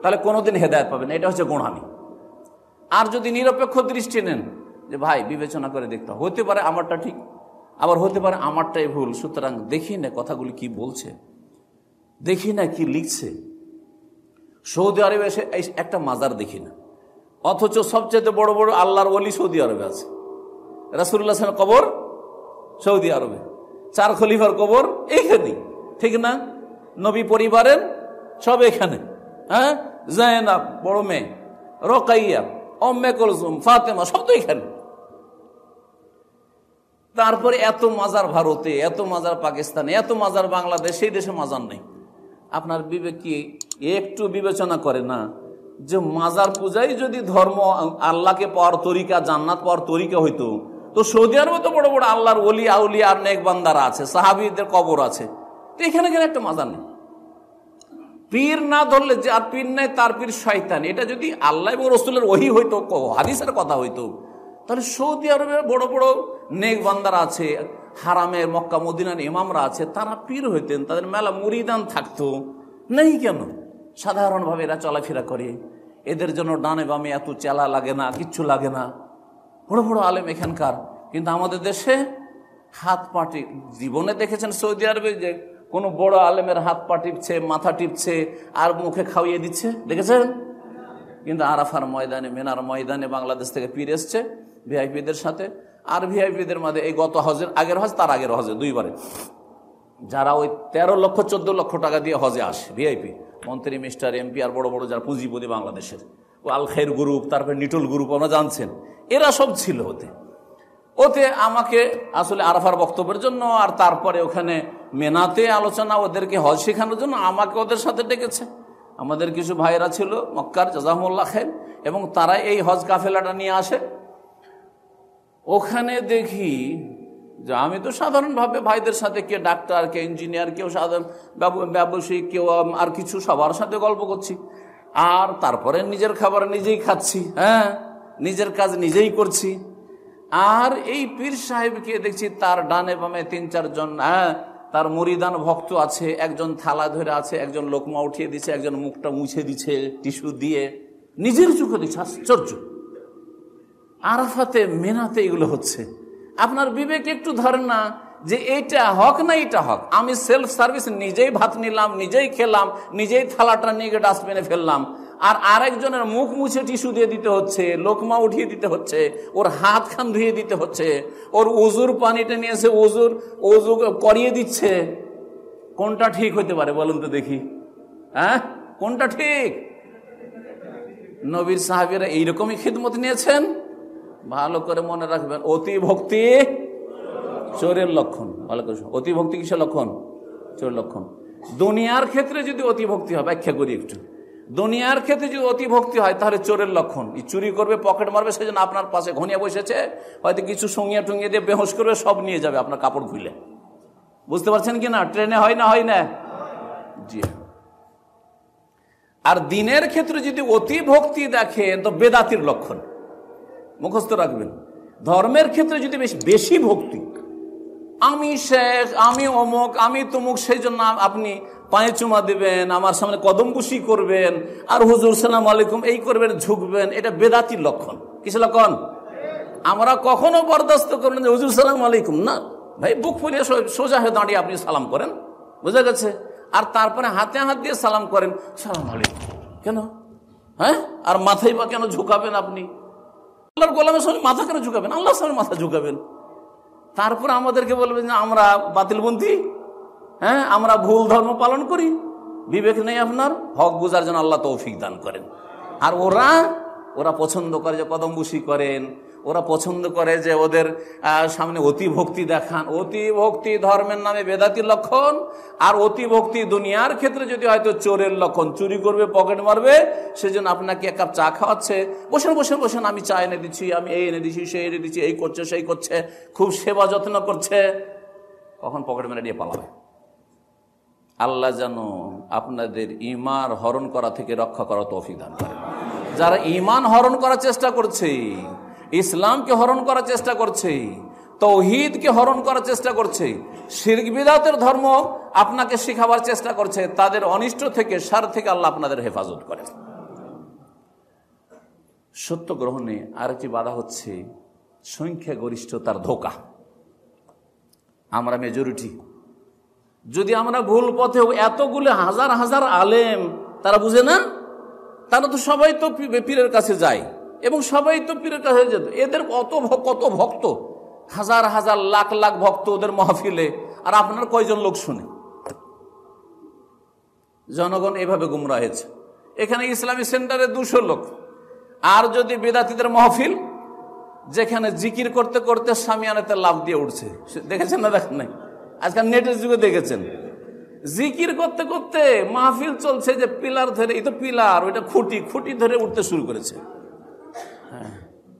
তাহলে কোনোদিন হেদায়ত পাবেন এটা হচ্ছে গোড়ামি আর যদি নিরপেক্ষ দৃষ্টি নেন যে ভাই বিবেচনা করে দেখতে হতে পারে আমারটা ঠিক আবার হতে পারে আমারটাই ভুল সুতরাং দেখি না কথাগুলি কি বলছে দেখি না কি লিখছে সৌদি আরবে এসে একটা মাজার দেখি না অথচ সবচেয়ে বড় বড় আল্লাহর ওলি সৌদি আরবে আছে রাসুল্লাহ কবর সৌদি আরবে চার খলিফার কবর এইখানে ঠিক না নবী পরিবারের সব এখানে হ্যাঁ জায়নাব বড় মেয়ে রকাইয়া অম্মে কলসুম ফাতেমা সব তো এখানে তারপরে এত মাজার ভারতে এত মাজার পাকিস্তানে এত মাজার বাংলাদেশ সেই দেশে মাজার নেই আপনার বিবেক কি একটু বিবেচনা করে না যে মাজার পূজাই যদি ধর্ম আল্লাহকে পাওয়ার তরিকা জান্নাত পাওয়ার তরিকা হইতো তো সৌদি আরবে তো বড় বড় আল্লাহর অলি আউলি আর নেক বান্দারা আছে সাহাবিদের কবর আছে তো এখানে কেন একটা মাজার নেই পীর না ধরলে যে আর পীর নাই তার পীর শয়তান এটা যদি আল্লাহ এবং রসুলের ওহি হইতো হাদিসের কথা হইতো তাহলে সৌদি আরবে বড় বড় নেক বান্দারা আছে হারামের মক্কা মদিনার ইমামরা আছে তারা পীর হইতেন তাদের মেলা মুরিদান থাকতো নেই কেন সাধারণভাবে এরা চলাফেরা করে এদের জন্য ডানে বামে এত চেলা লাগে না কিচ্ছু লাগে না বড় বড় আলেম এখানকার কিন্তু আমাদের দেশে হাত পা টিপ জীবনে দেখেছেন সৌদি আরবে যে কোনো বড় আলেমের হাত পা টিপছে মাথা টিপছে আর মুখে খাওয়িয়ে দিচ্ছে দেখেছেন কিন্তু আরাফার ময়দানে মেনার ময়দানে বাংলাদেশ থেকে পীর এসছে ভিআইপিদের সাথে আর ভিআইপিদের মধ্যে এই গত হজের আগের হজ তার আগের হজে দুইবারে যারা ওই তেরো লক্ষ চোদ্দ লক্ষ টাকা দিয়ে হজে আসে ভিআইপি মন্ত্রী মিস্টার এমপি আর বড় বড় যারা পুঁজিপতি বাংলাদেশের ও আলখের গ্রুপ তারপরে নিটল গ্রুপ আমরা জানছেন এরা সব ছিল ওতে ওতে আমাকে আসলে আরফার বক্তব্যের জন্য আর তারপরে ওখানে মেনাতে আলোচনা ওদেরকে হজ শেখানোর জন্য আমাকে ওদের সাথে ডেকেছে আমাদের কিছু ভাইরা ছিল মক্কার জাজামুল্লা খেন এবং তারা এই হজ কাফেলাটা নিয়ে আসে ওখানে দেখি যে আমি তো সাধারণভাবে ভাইদের সাথে কে ডাক্তার কে ইঞ্জিনিয়ার কেউ সাধারণ ব্যবসায়ী কেউ আর কিছু সবার সাথে গল্প করছি আর তারপরে নিজের খাবার নিজেই খাচ্ছি হ্যাঁ নিজের কাজ নিজেই করছি আর এই পীর সাহেবকে দেখছি তার ডানে বামে তিন চারজন হ্যাঁ তার মরিদান ভক্ত আছে একজন থালা ধরে আছে একজন লোকমা উঠিয়ে দিছে একজন মুখটা মুছে দিছে টিস্যু দিয়ে নিজের চোখে দিচ্ছে আশ্চর্য আরাফাতে মেনাতে এগুলো হচ্ছে আপনার বিবেক একটু ধরেন না যে এইটা হক না এটা হক আমি সেলফ সার্ভিস নিজেই ভাত নিলাম নিজেই খেলাম নিজেই থালাটা নিয়ে গিয়ে ডাস্টবিনে ফেললাম আর আরেকজনের মুখ মুছে টিস্যু দিয়ে দিতে হচ্ছে লোকমা উঠিয়ে দিতে হচ্ছে ওর হাত খান ধুয়ে দিতে হচ্ছে ওর উজুর পানিটা নিয়ে এসে উজুর উজু করিয়ে দিচ্ছে কোনটা ঠিক হতে পারে বলুন তো দেখি হ্যাঁ কোনটা ঠিক নবীর সাহাবিরা এইরকমই খিদমত নিয়েছেন ভালো করে মনে রাখবেন অতি ভক্তি চোরের লক্ষণ ভালো করে অতি ভক্তি কিসের লক্ষণ চোর লক্ষণ দুনিয়ার ক্ষেত্রে যদি অতি ভক্তি হয় ব্যাখ্যা করি একটু দুনিয়ার ক্ষেত্রে যদি অতি ভক্তি হয় তাহলে চোরের লক্ষণ চুরি করবে পকেট মারবে সেজন্য আপনার পাশে ঘনিয়ে বসেছে হয়তো কিছু সঙ্গিয়া টুঙ্গিয়ে দিয়ে বেহস করবে সব নিয়ে যাবে আপনার কাপড় খুলে বুঝতে পারছেন কি না ট্রেনে হয় না হয় না জি হ্যাঁ। আর দিনের ক্ষেত্রে যদি অতি ভক্তি দেখেন তো বেদাতির লক্ষণ মুখস্থ রাখবেন ধর্মের ক্ষেত্রে যদি বেশ বেশি ভক্তি আমি শেখ আমি অমুক আমি তমুক সেই জন্য আপনি পায়ে চুমা দেবেন আমার সামনে কদমকুশি করবেন আর হুজুর সালাম আলাইকুম এই করবেন ঝুঁকবেন এটা বেদাতির লক্ষণ কিছু লক্ষণ আমরা কখনো বরদাস্ত করবেন যে হুজুর সালাম আলাইকুম না ভাই বুক ফুলিয়ে সোজা হয়ে দাঁড়িয়ে আপনি সালাম করেন বুঝা গেছে আর তারপরে হাতে হাত দিয়ে সালাম করেন সালাম আলাইকুম কেন হ্যাঁ আর মাথায় বা কেন ঝুঁকাবেন আপনি আল্লাহর গোলামের সঙ্গে মাথা কেন ঝুঁকাবেন আল্লাহর সঙ্গে মাথা ঝুঁকাবেন তারপর আমাদেরকে বলবেন যে আমরা বাতিলবন্দি হ্যাঁ আমরা ভুল ধর্ম পালন করি বিবেক নেই আপনার হক বুঝার জন্য আল্লাহ তৌফিক দান করেন আর ওরা ওরা পছন্দ করে যে কদম্বুসি করেন ওরা পছন্দ করে যে ওদের সামনে অতিভক্তি দেখান অতিভক্তি ধর্মের নামে বেদাতির লক্ষণ আর অতিভক্তি দুনিয়ার ক্ষেত্রে যদি হয়তো চোরের লক্ষণ চুরি করবে পকেট মারবে সেজন্য আপনাকে এক কাপ চা খাওয়াচ্ছে বসেন বসেন বসেন আমি চা এনে দিচ্ছি আমি এই এনে দিচ্ছি সেই এনে দিচ্ছি এই করছে সেই করছে খুব সেবা যত্ন করছে কখন পকেট মেরে নিয়ে পালাবে আল্লাহ যেন আপনাদের ইমার হরণ করা থেকে রক্ষা করা তফিদান যারা ইমান হরণ করার চেষ্টা করছে ইসলামকে হরণ করার চেষ্টা করছে তৌহিদকে হরণ করার চেষ্টা করছে শির্গবিদাতের ধর্ম আপনাকে শিখাবার চেষ্টা করছে তাদের অনিষ্ট থেকে সার থেকে আল্লাহ আপনাদের হেফাজত করে সত্য গ্রহণে আরেকটি বাধা হচ্ছে সংখ্যাগরিষ্ঠতার ধোকা আমরা মেজরিটি যদি আমরা ভুল পথে এতগুলো হাজার হাজার আলেম তারা বুঝে না তারা তো সবাই তো পীরের কাছে যায় এবং সবাই তো পীরের কাছে যেত এদের কত কত ভক্ত হাজার হাজার লাখ লাখ ভক্ত ওদের মাহফিলে আর আপনার কয়জন লোক শুনে জনগণ এভাবে গুমরা হয়েছে এখানে ইসলামী সেন্টারে দুশো লোক আর যদি বেদাতিদের মাহফিল যেখানে জিকির করতে করতে সামিয়ানাতে লাভ দিয়ে উঠছে দেখেছেন না দেখেন নাই আজকাল নেটের যুগে দেখেছেন জিকির করতে করতে মাহফিল চলছে যে পিলার ধরে এই তো পিলার ওইটা খুঁটি খুঁটি ধরে উঠতে শুরু করেছে হ্যাঁ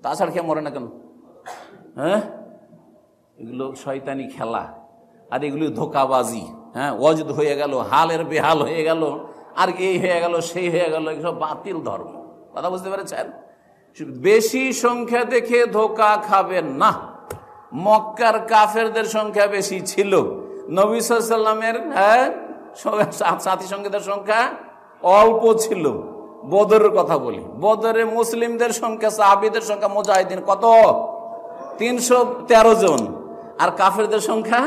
তাছাড়া কে মরে না কেন হ্যাঁ এগুলো শয়তানি খেলা আর এগুলো ধোকাবাজি হ্যাঁ অজদ হয়ে গেল হালের বেহাল হয়ে গেল আর এই হয়ে গেল সেই হয়ে গেল এসব বাতিল ধর্ম কথা বুঝতে পেরেছেন বেশি সংখ্যা দেখে ধোকা খাবেন না মক্কার কাফেরদের সংখ্যা বেশি ছিল নবী সাল্লামের হ্যাঁ সাথী সঙ্গীতের সংখ্যা অল্প ছিল বদরের কথা বলি বদরে মুসলিমদের সংখ্যা সাহাবিদের সংখ্যা মোজাহিদিন কত তিনশো তেরো জন আর কাফেরদের সংখ্যা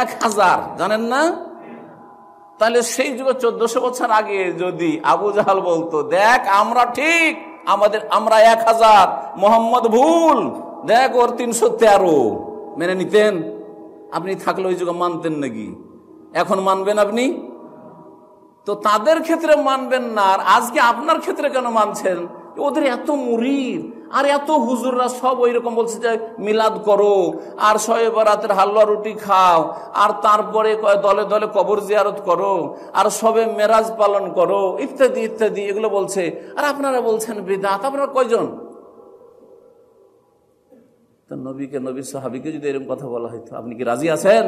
এক হাজার জানেন না তাহলে সেই যুগে চোদ্দশো বছর আগে যদি আবু জাহাল বলতো দেখ আমরা ঠিক আমাদের আমরা এক হাজার মোহাম্মদ ভুল দেখ ওর তিনশো তেরো মেনে নিতেন আপনি থাকলে ওই যুগে মানতেন নাকি এখন মানবেন আপনি তো তাদের ক্ষেত্রে মানবেন না আর আজকে আপনার ক্ষেত্রে কেন মানছেন ওদের এত মুরির আর এত হুজুররা সব ওই রকম বলছে যে মিলাদ করো আর শয়ে বরাতের হালুয়া রুটি খাও আর তারপরে দলে দলে কবর জিয়ারত করো আর সবে মেরাজ পালন করো ইত্যাদি ইত্যাদি এগুলো বলছে আর আপনারা বলছেন বেদাত আপনারা কয়জন তো নবীকে নবী সাহাবিকে যদি এরকম কথা বলা হয়তো আপনি কি রাজি আছেন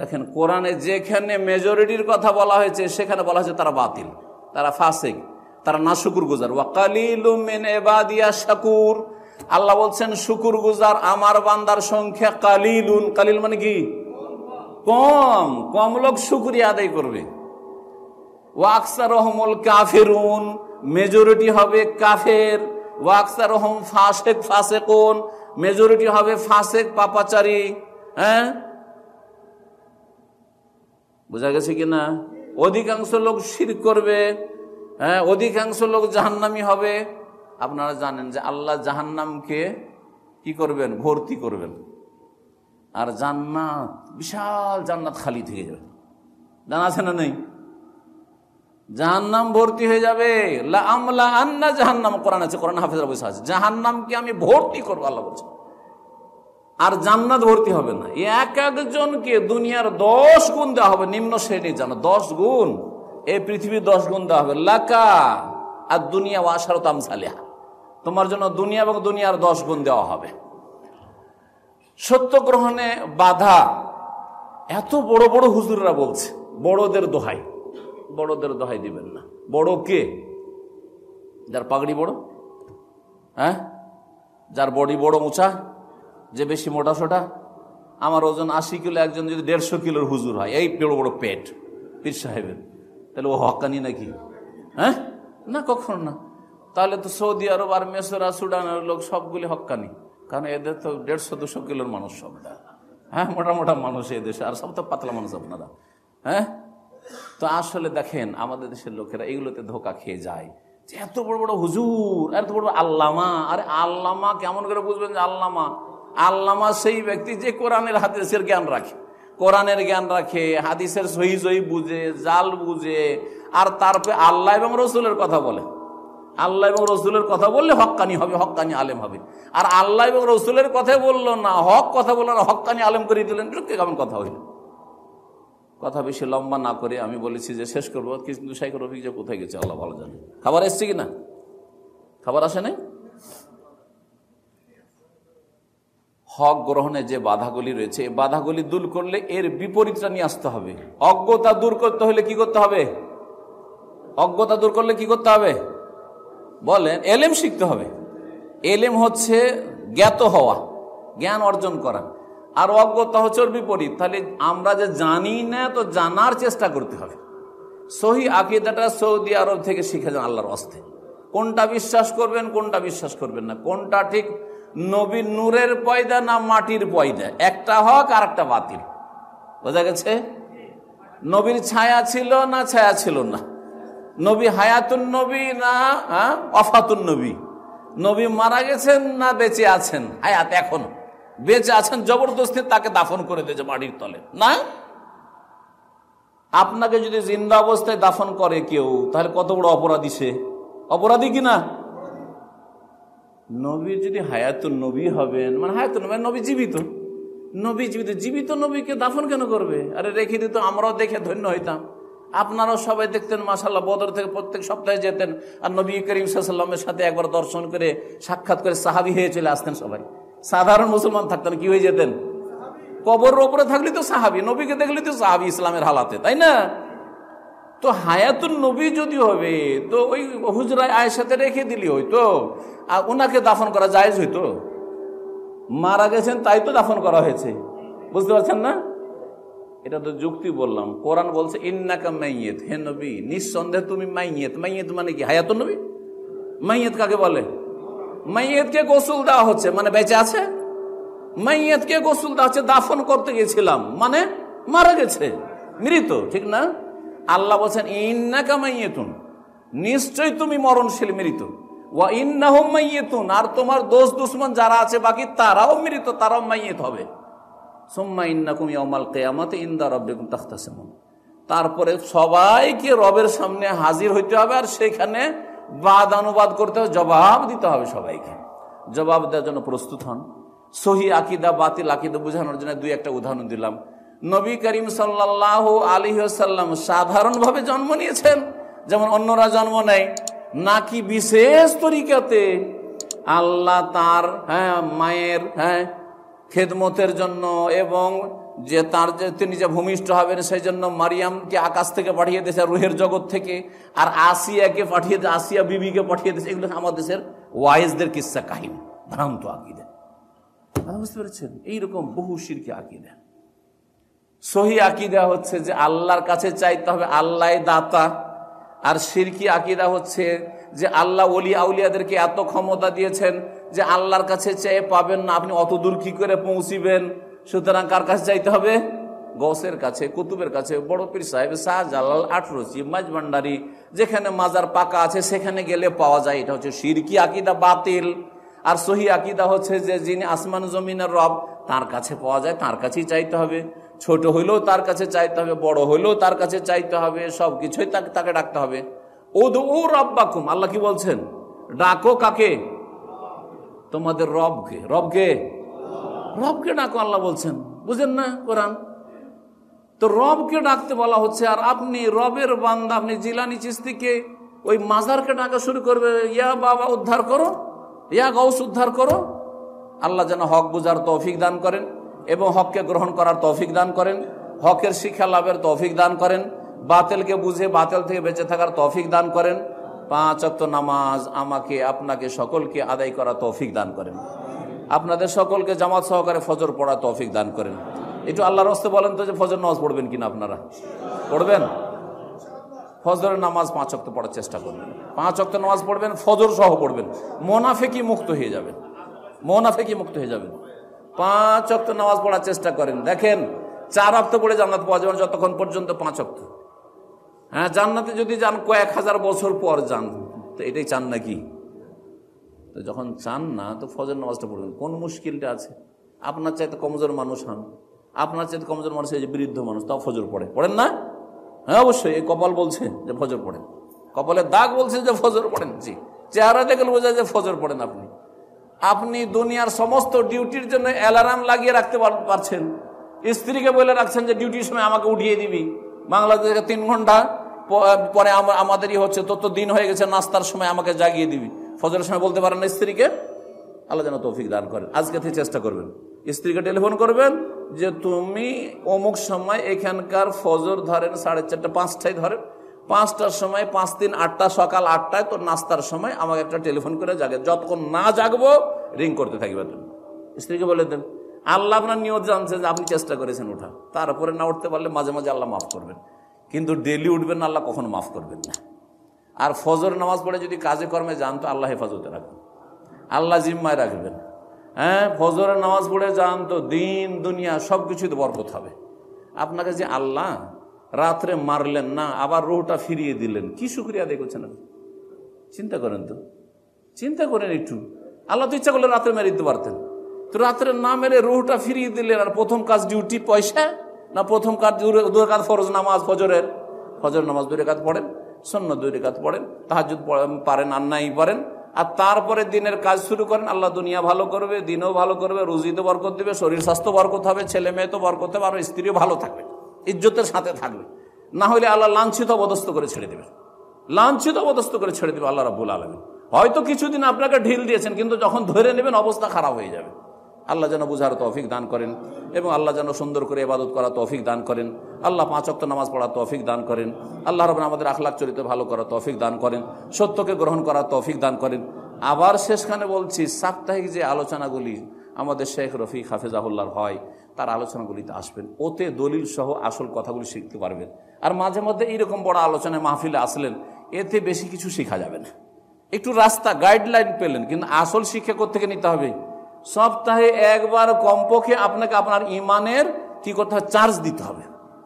দেখেন কোরআনে যেখানে মেজরিটির কথা বলা হয়েছে সেখানে বলা হয়েছে তারা বাতিল তারা ফাসেক তারা না শুকুর গুজার ওয়াকালিয়া শাকুর আল্লাহ বলছেন শুকুর গুজার আমার বান্দার সংখ্যা কালিলুন কালিল মানে কি কম কম লোক শুক্রিয়া আদায় করবে ওয়াকসা রহমুল কাফেরুন মেজরিটি হবে কাফের ওয়াকসা রহম ফাসেক ফাসেকুন মেজরিটি হবে ফাসেক পাপাচারী হ্যাঁ বোঝা গেছে কি না অধিকাংশ লোক শির করবে হ্যাঁ অধিকাংশ লোক জাহান্নামি হবে আপনারা জানেন যে আল্লাহ জাহান্নামকে কি করবেন ভর্তি করবেন আর জান্নাত বিশাল জান্নাত খালি থেকে যাবে জানা আছে না নেই জাহান্নাম ভর্তি হয়ে যাবে আমলা আন্না জাহান্নাম কোরআন আছে কোরআন হাফিজরা বসে আছে জাহান্নামকে আমি ভর্তি করবো আল্লাহ বলছে আর জান্নাত ভর্তি হবে না এক একজনকে দুনিয়ার দশ গুণ দেওয়া হবে নিম্ন শ্রেণীর জানা দশ গুণ এই পৃথিবীর দশ গুণ দেওয়া হবে লাকা আর দুনিয়া ওয়াশার তামসালিয়া সালিয়া তোমার জন্য দুনিয়া এবং দুনিয়ার দশ গুণ দেওয়া হবে সত্য গ্রহণে বাধা এত বড় বড় হুজুররা বলছে বড়দের দোহাই বড়দের দোহাই দিবেন না বড় কে যার পাগড়ি বড় হ্যাঁ যার বডি বড় উঁচা যে বেশি মোটা সোটা আমার ওজন আশি কিলো একজন যদি দেড়শো কিলোর হুজুর হয় এই বড় বড় পেট পীর সাহেবের তাহলে ও হকানি নাকি হ্যাঁ না কখন না তাহলে তো সৌদি আরব আর মেসরা সুডানের লোক সবগুলি হকানি কারণ এদের তো দেড়শো দুশো কিলোর মানুষ সবটা হ্যাঁ মোটা মোটা মানুষ এই দেশে আর সব তো পাতলা মানুষ আপনারা হ্যাঁ তো আসলে দেখেন আমাদের দেশের লোকেরা এগুলোতে ধোকা খেয়ে যায় যে এত বড় বড় হুজুর এত বড় আল্লামা আরে আল্লামা কেমন করে বুঝবেন যে আল্লামা আল্লামা সেই ব্যক্তি যে কোরআনের হাদিসের জ্ঞান রাখে কোরআনের জ্ঞান রাখে হাদিসের সহি সহি বুঝে জাল বুঝে আর তারপরে আল্লাহ এবং রসুলের কথা বলে আল্লাহ এবং রসুলের কথা বললে হকানি হবে হকানি আলেম হবে আর আল্লাহ এবং রসুলের কথা বললো না হক কথা বললো না হকানি আলেম করে দিলেন কে কেমন কথা হইল কথা বেশি লম্বা না করে আমি বলেছি যে শেষ করবো কিন্তু সাইকর অভিযোগ কোথায় গেছে আল্লাহ ভালো জানে খাবার এসছে কি না খাবার আসে নাই হক গ্রহণে যে বাধাগুলি রয়েছে এই বাধাগুলি দূর করলে এর বিপরীতটা নিয়ে আসতে হবে অজ্ঞতা দূর করতে হলে কি করতে হবে অজ্ঞতা দূর করলে কি করতে হবে বলেন এলেম শিখতে হবে এলেম হচ্ছে জ্ঞাত হওয়া জ্ঞান অর্জন করা আর অজ্ঞতা হচ্ছে ওর বিপরীত তাহলে আমরা যে জানি না তো জানার চেষ্টা করতে হবে সহি আকিদাটা সৌদি আরব থেকে শিখে যান আল্লাহর অস্তে কোনটা বিশ্বাস করবেন কোনটা বিশ্বাস করবেন না কোনটা ঠিক নবীর নূরের পয়দা না মাটির পয়দা একটা হক আর একটা বাতিল বোঝা গেছে নবীর ছায়া ছিল না ছায়া ছিল না নবী হায়াতুন নবী না অফাতুন নবী নবী মারা গেছেন না বেঁচে আছেন হায়াত এখন বেঁচে আছেন জবরদস্তি তাকে দাফন করে দিয়েছে মাটির তলে না আপনাকে যদি জিন্দা অবস্থায় দাফন করে কেউ তাহলে কত বড় অপরাধী সে অপরাধী কিনা নবীর যদি হায়াত নবী হবেন মানে হায়াত নবী মানে নবী জীবিত নবী জীবিত জীবিত নবীকে দাফন কেন করবে আরে রেখে দিত আমরাও দেখে ধন্য হইতাম আপনারাও সবাই দেখতেন মাসাল্লাহ বদর থেকে প্রত্যেক সপ্তাহে যেতেন আর নবী করিম সাল্লামের সাথে একবার দর্শন করে সাক্ষাৎ করে সাহাবি হয়ে চলে আসতেন সবাই সাধারণ মুসলমান থাকতেন কি হয়ে যেতেন কবর ওপরে থাকলে তো সাহাবি নবীকে দেখলে তো সাহাবি ইসলামের হালাতে তাই না তো হায়াতুন নবী যদি হবে তো ওই হুজরায় আয়ের সাথে রেখে দিলি হইতো আর ওনাকে দাফন করা জায়েজ হইতো মারা গেছেন তাই তো দাফন করা হয়েছে বুঝতে পারছেন না এটা তো যুক্তি বললাম কোরআন বলছে ইন্নাকা মাইয়েত হে নবী নিঃসন্দেহে তুমি মাইয়েত মাইয়েত মানে কি হায়াতুল নবী মাইয়েত কাকে বলে মাইয়েতকে গোসল দেওয়া হচ্ছে মানে বেঁচে আছে মাইয়েতকে গোসল দেওয়া হচ্ছে দাফন করতে গেছিলাম মানে মারা গেছে মৃত ঠিক না আল্লাহ বলছেন ইন্না কামাইয়েতুন নিশ্চয় তুমি মরণশীল মৃত ওয়া ইন্নাহ মাইয়েতুন আর তোমার দোষ দুশ্মন যারা আছে বাকি তারাও মৃত তারাও মাইয়েত হবে সোম্মা কুমি অমাল কেয়ামত ইন্দা রব্বিকুম তাখতাসেমন তারপরে সবাইকে রবের সামনে হাজির হইতে হবে আর সেখানে বাদ অনুবাদ করতে হবে জবাব দিতে হবে সবাইকে জবাব দেওয়ার জন্য প্রস্তুত হন সহি আকিদা বাতিল আকিদা বোঝানোর জন্য দুই একটা উদাহরণ দিলাম নবী করিম সাল্লাহ সাল্লাম সাধারণভাবে জন্ম নিয়েছেন যেমন অন্যরা জন্ম নেয় নাকি বিশেষ তরিকাতে আল্লাহ তার হ্যাঁ মায়ের হ্যাঁ খেদমতের জন্য এবং যে তার যে তিনি যে ভূমিষ্ঠ হবেন সেই জন্য মারিয়ামকে আকাশ থেকে পাঠিয়ে দিয়েছে রুহের জগৎ থেকে আর আসিয়াকে পাঠিয়ে দিয়েছে আসিয়া বিবিকে পাঠিয়ে দিয়েছে এগুলো আমার দেশের ওয়াইজদের কিসা কাহিনী ভ্রান্ত আঁকি দেন বুঝতে পেরেছেন এইরকম বহু শিরকে আঁকি দেন সহি আকিদা হচ্ছে যে আল্লাহর কাছে চাইতে হবে আল্লাহ দাতা আর সিরকি আকিদা হচ্ছে যে আল্লাহ অলি আউলিয়াদেরকে এত ক্ষমতা দিয়েছেন যে আল্লাহর কাছে চেয়ে পাবেন না আপনি অত দূর কী করে পৌঁছিবেন সুতরাং কার কাছে চাইতে হবে গসের কাছে কুতুবের কাছে বড় পীর সাহেব শাহজালাল আটরসি মাঝভান্ডারি যেখানে মাজার পাকা আছে সেখানে গেলে পাওয়া যায় এটা হচ্ছে সিরকি আকিদা বাতিল আর সহি আকিদা হচ্ছে যে যিনি আসমান জমিনের রব তার কাছে পাওয়া যায় তার কাছেই চাইতে হবে ছোট হইলেও তার কাছে চাইতে হবে বড় হইলেও তার কাছে চাইতে হবে সব কিছুই তাকে তাকে ডাকতে হবে ও ও রব্বাকুম আল্লাহ কি বলছেন ডাকো কাকে তোমাদের রবকে রবকে রবকে ডাকো আল্লাহ বলছেন বুঝেন না কোরআন তো রবকে ডাকতে বলা হচ্ছে আর আপনি রবের বান্দা আপনি জিলানি চিস্তিকে ওই মাজারকে ডাকা শুরু করবে ইয়া বাবা উদ্ধার করো ইয়া গৌস উদ্ধার করো আল্লাহ যেন হক বুঝার তৌফিক দান করেন এবং হককে গ্রহণ করার তৌফিক দান করেন হকের শিক্ষা লাভের তৌফিক দান করেন বাতেলকে বুঝে বাতেল থেকে বেঁচে থাকার তৌফিক দান করেন পাঁচ অক্ত নামাজ আমাকে আপনাকে সকলকে আদায় করা তৌফিক দান করেন আপনাদের সকলকে জামাত সহকারে ফজর পড়া তৌফিক দান করেন একটু আল্লাহর হস্তে বলেন তো যে ফজর নামাজ পড়বেন কিনা আপনারা পড়বেন ফজরের নামাজ পাঁচ অক্ত পড়ার চেষ্টা করবেন পাঁচ অক্ত নামাজ পড়বেন ফজর সহ পড়বেন মোনাফেকি মুক্ত হয়ে যাবেন মোনাফেকি মুক্ত হয়ে যাবেন পাঁচ অক্ত নামাজ পড়ার চেষ্টা করেন দেখেন চার অক্ত পড়ে জান্নাত পাওয়া যাবে যতক্ষণ পর্যন্ত পাঁচ অক্ত হ্যাঁ জান্নাতে যদি যান কয়েক হাজার বছর পর যান তো এটাই চান নাকি তো যখন চান না তো ফজর নামাজটা পড়বেন কোন মুশকিলটা আছে আপনার চাইতে কমজোর মানুষ হন আপনার চাইতে কমজোর মানুষ এই যে বৃদ্ধ মানুষ তাও ফজর পড়ে পড়েন না হ্যাঁ অবশ্যই এই কপাল বলছে যে ফজর পড়েন কপালের দাগ বলছে যে ফজর পড়েন জি চেহারা দেখলে বোঝায় যে ফজর পড়েন আপনি আপনি দুনিয়ার সমস্ত ডিউটির জন্য অ্যালার্ম লাগিয়ে রাখতে পারছেন স্ত্রীকে বলে রাখছেন যে ডিউটির সময় আমাকে উঠিয়ে দিবি বাংলাদেশ তিন ঘন্টা পরে আমাদেরই হচ্ছে তত তো দিন হয়ে গেছে নাস্তার সময় আমাকে জাগিয়ে দিবি ফজরের সময় বলতে পারেন স্ত্রীকে আল্লাহ যেন তৌফিক দান করেন আজকে থেকে চেষ্টা করবেন স্ত্রীকে টেলিফোন করবেন যে তুমি অমুক সময় এখানকার ফজর ধরেন সাড়ে চারটা পাঁচটায় ধরেন পাঁচটার সময় পাঁচ দিন আটটা সকাল আটটায় তোর নাস্তার সময় আমাকে একটা টেলিফোন করে জাগে যতক্ষণ না জাগবো রিং করতে থাকবে তুমি স্ত্রীকে বলে দেন আল্লাহ আপনার নিয়ত জানছে যে আপনি চেষ্টা করেছেন ওঠা তারপরে না উঠতে পারলে মাঝে মাঝে আল্লাহ মাফ করবেন কিন্তু ডেলি উঠবেন আল্লাহ কখনো মাফ করবেন না আর ফজর নামাজ পড়ে যদি কাজে কর্মে যান তো আল্লাহ হেফাজতে রাখবেন আল্লাহ জিম্মায় রাখবেন হ্যাঁ ফজরের নামাজ পড়ে যান তো দিন দুনিয়া সব তো বরকত হবে আপনাকে যে আল্লাহ রাত্রে মারলেন না আবার রোহটা ফিরিয়ে দিলেন কি সুক্রিয়া আদায় চিন্তা করেন তো চিন্তা করেন একটু আল্লাহ তো ইচ্ছা করলে রাত্রে মেরে দিতে পারতেন তো রাত্রে না মেরে রোহটা ফিরিয়ে দিলেন আর প্রথম কাজ ডিউটি পয়সা না প্রথম কাজ দুয়ের কাজ ফরজ নামাজ ফজরের ফজর নামাজ দুই রেখাত পড়েন সন্ন্য দুই কাজ পড়েন তাহাজুদ পারেন আর নাই পারেন আর তারপরে দিনের কাজ শুরু করেন আল্লাহ দুনিয়া ভালো করবে দিনও ভালো করবে রুজিতে বরকত দেবে শরীর স্বাস্থ্য বরকত হবে ছেলে মেয়ে তো বরকত হবে আর স্ত্রীও ভালো থাকবে ইজ্জতের সাথে থাকবে না হলে আল্লাহ লাঞ্ছিত অবদস্ত করে ছেড়ে দেবে লাঞ্ছিত অবদস্ত করে ছেড়ে দেবে আল্লাহ রাবুল আলমিন হয়তো কিছুদিন আপনাকে ঢিল দিয়েছেন কিন্তু যখন ধরে নেবেন অবস্থা খারাপ হয়ে যাবে আল্লাহ যেন বুঝার তৌফিক দান করেন এবং আল্লাহ যেন সুন্দর করে ইবাদত করা তৌফিক দান করেন আল্লাহ পাঁচ অক্ত নামাজ পড়া তৌফিক দান করেন আল্লাহ রবেন আমাদের আখলাখ চরিত্র ভালো করা তৌফিক দান করেন সত্যকে গ্রহণ করা তৌফিক দান করেন আবার শেষখানে বলছি সাপ্তাহিক যে আলোচনাগুলি আমাদের শেখ রফিক হাফেজাহুল্লার হয় তার আলোচনাগুলিতে আসবেন ওতে দলিল সহ আসল কথাগুলি শিখতে পারবেন আর মাঝে মধ্যে এইরকম বড় আলোচনায় মাহফিলে আসলেন এতে বেশি কিছু শেখা যাবে না একটু রাস্তা গাইডলাইন পেলেন কিন্তু আসল শিক্ষা থেকে নিতে হবে সপ্তাহে একবার কমপক্ষে আপনাকে আপনার ইমানের কি করতে হবে চার্জ দিতে হবে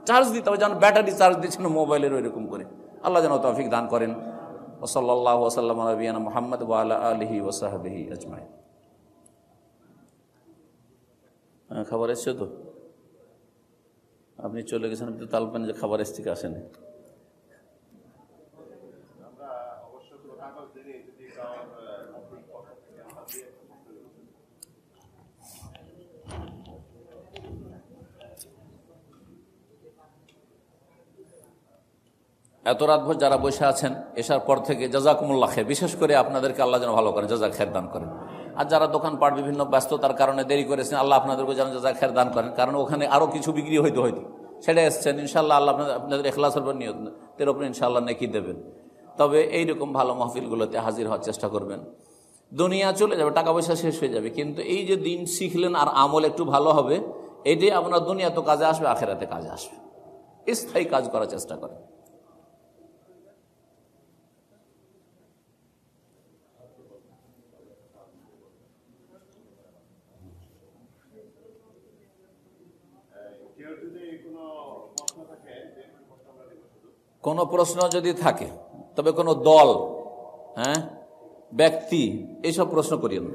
চার্জ দিতে হবে যেন ব্যাটারি চার্জ দিচ্ছেন মোবাইলের ওইরকম করে আল্লাহ যেন তফিক দান করেন ওসল্লাহ ওসাল্লাম মোহাম্মদ ওয়াল আলহি ওসাহাবহি আজমাই খাবার এসছে তো আপনি চলে গেছেন আপনি তো তাল পান যে খাবার এসছে কি আসেনি এত রাত ভোর যারা বসে আছেন এসার পর থেকে জাজাকুমুল্লা খেয়ে বিশেষ করে আপনাদেরকে আল্লাহ যেন ভালো করেন জাজা খের দান করেন আর যারা দোকানপাট বিভিন্ন ব্যস্ততার কারণে দেরি করেছেন আল্লাহ আপনাদেরকে যেন যা খের দান করেন কারণ ওখানে আরও কিছু বিক্রি হইতে হয়তো সেটা এসছেন ইনশাল্লাহ আল্লাহ আপনাদের আপনাদের এখলাসের উপর নিয়তের ওপর ইনশাল্লাহ নেকি দেবেন তবে এইরকম ভালো মাহফিলগুলোতে হাজির হওয়ার চেষ্টা করবেন দুনিয়া চলে যাবে টাকা পয়সা শেষ হয়ে যাবে কিন্তু এই যে দিন শিখলেন আর আমল একটু ভালো হবে এটাই আপনার দুনিয়া তো কাজে আসবে আখেরাতে কাজে আসবে স্থায়ী কাজ করার চেষ্টা করেন কোনো প্রশ্ন যদি থাকে তবে কোনো দল হ্যাঁ ব্যক্তি এইসব প্রশ্ন করিয়ে না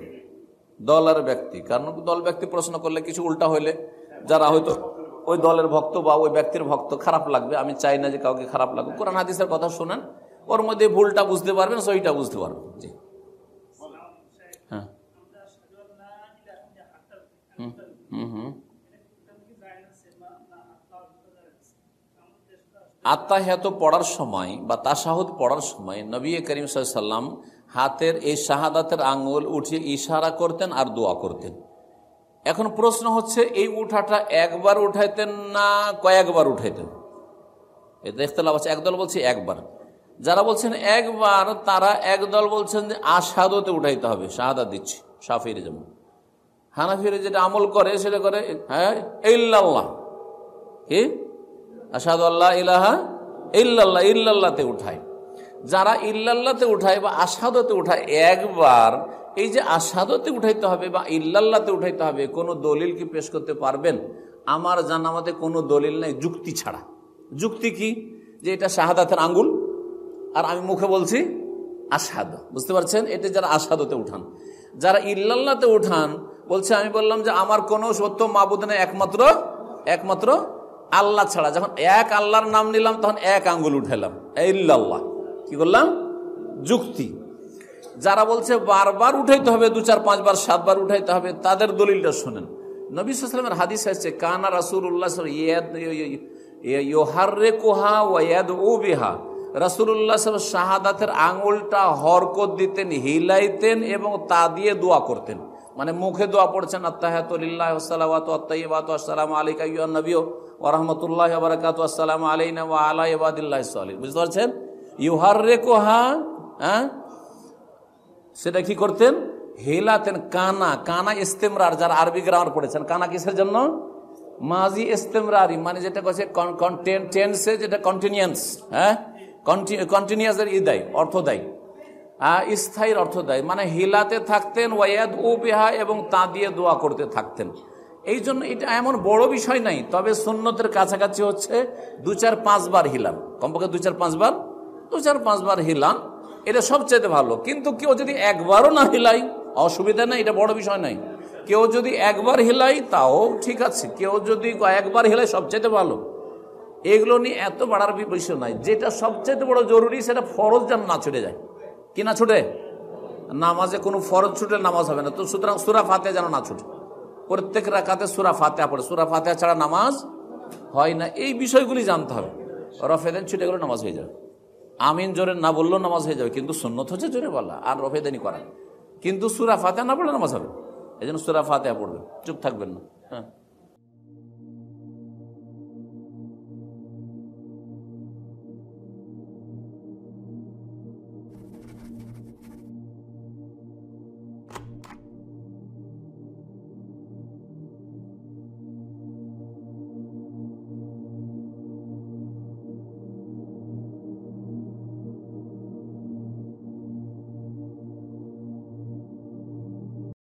দল আর ব্যক্তি কারণ দল ব্যক্তি প্রশ্ন করলে কিছু উল্টা হইলে যারা হয়তো ওই দলের ভক্ত বা ওই ব্যক্তির ভক্ত খারাপ লাগবে আমি চাই না যে কাউকে খারাপ লাগবে কোরআন হাদিসের কথা শোনেন ওর মধ্যে ভুলটা বুঝতে পারবেন সহিটা বুঝতে পারবেন জি হ্যাঁ হুম হুম হুম আত্মাহ্যাত পড়ার সময় বা তাসাহুদ পড়ার সময় নবী করিম সাল্লাম হাতের এই শাহাদাতের আঙুল উঠিয়ে ইশারা করতেন আর দোয়া করতেন এখন প্রশ্ন হচ্ছে এই উঠাটা একবার উঠাইতেন না কয়েকবার উঠাইতেন এতে ইখতলাফ আছে একদল বলছে একবার যারা বলছেন একবার তারা একদল বলছেন যে আসাদতে উঠাইতে হবে শাহাদা দিচ্ছি সাফির যেমন হানাফিরে যেটা আমল করে সেটা করে হ্যাঁ ইল্লাল্লাহ কি আসাদ আল্লাহ ইলাহা ইল্লাল্লাহ ইল্লাল্লাতে উঠায় যারা ইল্লাল্লাতে উঠায় বা আসাদতে উঠায় একবার এই যে আসাদতে উঠাইতে হবে বা ইল্লাল্লাতে উঠাইতে হবে কোনো দলিল কি পেশ করতে পারবেন আমার জানামতে কোনো দলিল নাই যুক্তি ছাড়া যুক্তি কি যে এটা শাহাদাতের আঙ্গুল আর আমি মুখে বলছি আসাদ বুঝতে পারছেন এটা যারা আসাদতে উঠান যারা ইল্লাল্লাতে উঠান বলছে আমি বললাম যে আমার কোনো সত্য মাবুদ নেই একমাত্র একমাত্র আল্লাহ ছাড়া যখন এক আল্লাহর নাম নিলাম তখন এক আঙ্গুল উঠালাম ইল্লাল্লাহ কি করলাম যুক্তি যারা বলছে বারবার উঠাইতে হবে দু চার পাঁচবার সাতবার উঠাইতে হবে তাদের দলিলটা শোনেন নবী সালামের হাদিস আসছে কানা রাসুল উল্লাহ ইয়োহারে কোহা ওয়াদ ও বেহা রাসুল্লাহ সাহেব শাহাদাতের আঙুলটা হরকত দিতেন হিলাইতেন এবং তা দিয়ে দোয়া করতেন মানে মুখে দোয়া পড়ছেন আত্মাহাতুলিল্লাহ সালাওয়াত আত্তাইবাত আসসালাম আলিক আইয়া নবীও ওরহমতুল্লাহ বরকাত আসসালাম আলাইনা ওয়া আলা ইবাদিল্লাহ বুঝতে পারছেন ইউহারে কোহা হ্যাঁ সেটা কি করতেন হেলাতেন কানা কানা ইস্তেমরার যারা আরবি গ্রামার পড়েছেন কানা কিসের জন্য মাজি ইস্তেমরারি মানে যেটা কছে টেন্সে যেটা কন্টিনিউন্স হ্যাঁ কন্টিনিউসের ই দেয় অর্থ দেয় স্থায়ীর অর্থ দেয় মানে হিলাতে থাকতেন ওয়াদ ও বিহা এবং তা দিয়ে দোয়া করতে থাকতেন এই জন্য এটা এমন বড় বিষয় নাই তবে সন্ন্যতের কাছাকাছি হচ্ছে দু চার পাঁচবার হিলাম কমপক্ষে দু চার পাঁচবার দু চার পাঁচবার হিলাম এটা সবচেয়ে ভালো কিন্তু কেউ যদি একবারও না হিলাই অসুবিধা নেই এটা বড় বিষয় নাই কেউ যদি একবার হিলাই তাও ঠিক আছে কেউ যদি একবার হিলাই সবচেয়ে ভালো এগুলো নিয়ে এত বাড়ার বিষয় নাই যেটা সবচেয়ে বড় জরুরি সেটা ফরজ যেন না ছুটে যায় কি না ছুটে নামাজে কোনো ফরজ ছুটে নামাজ হবে না তো সুতরাং সুরা ফাতে যেন না ছুটে প্রত্যেক রাখাতে সুরা ফাতে পড়ে সুরা ফাতে ছাড়া নামাজ হয় না এই বিষয়গুলি জানতে হবে রফেদান ছুটে গেলে নামাজ হয়ে যাবে আমিন জোরে না বললেও নামাজ হয়ে যাবে কিন্তু সুন্নত হচ্ছে জোরে বলা আর রফেদানি করা কিন্তু সুরা ফাতে না পড়লে নামাজ হবে এই জন্য সুরা ফাতে পড়বে চুপ থাকবেন না হ্যাঁ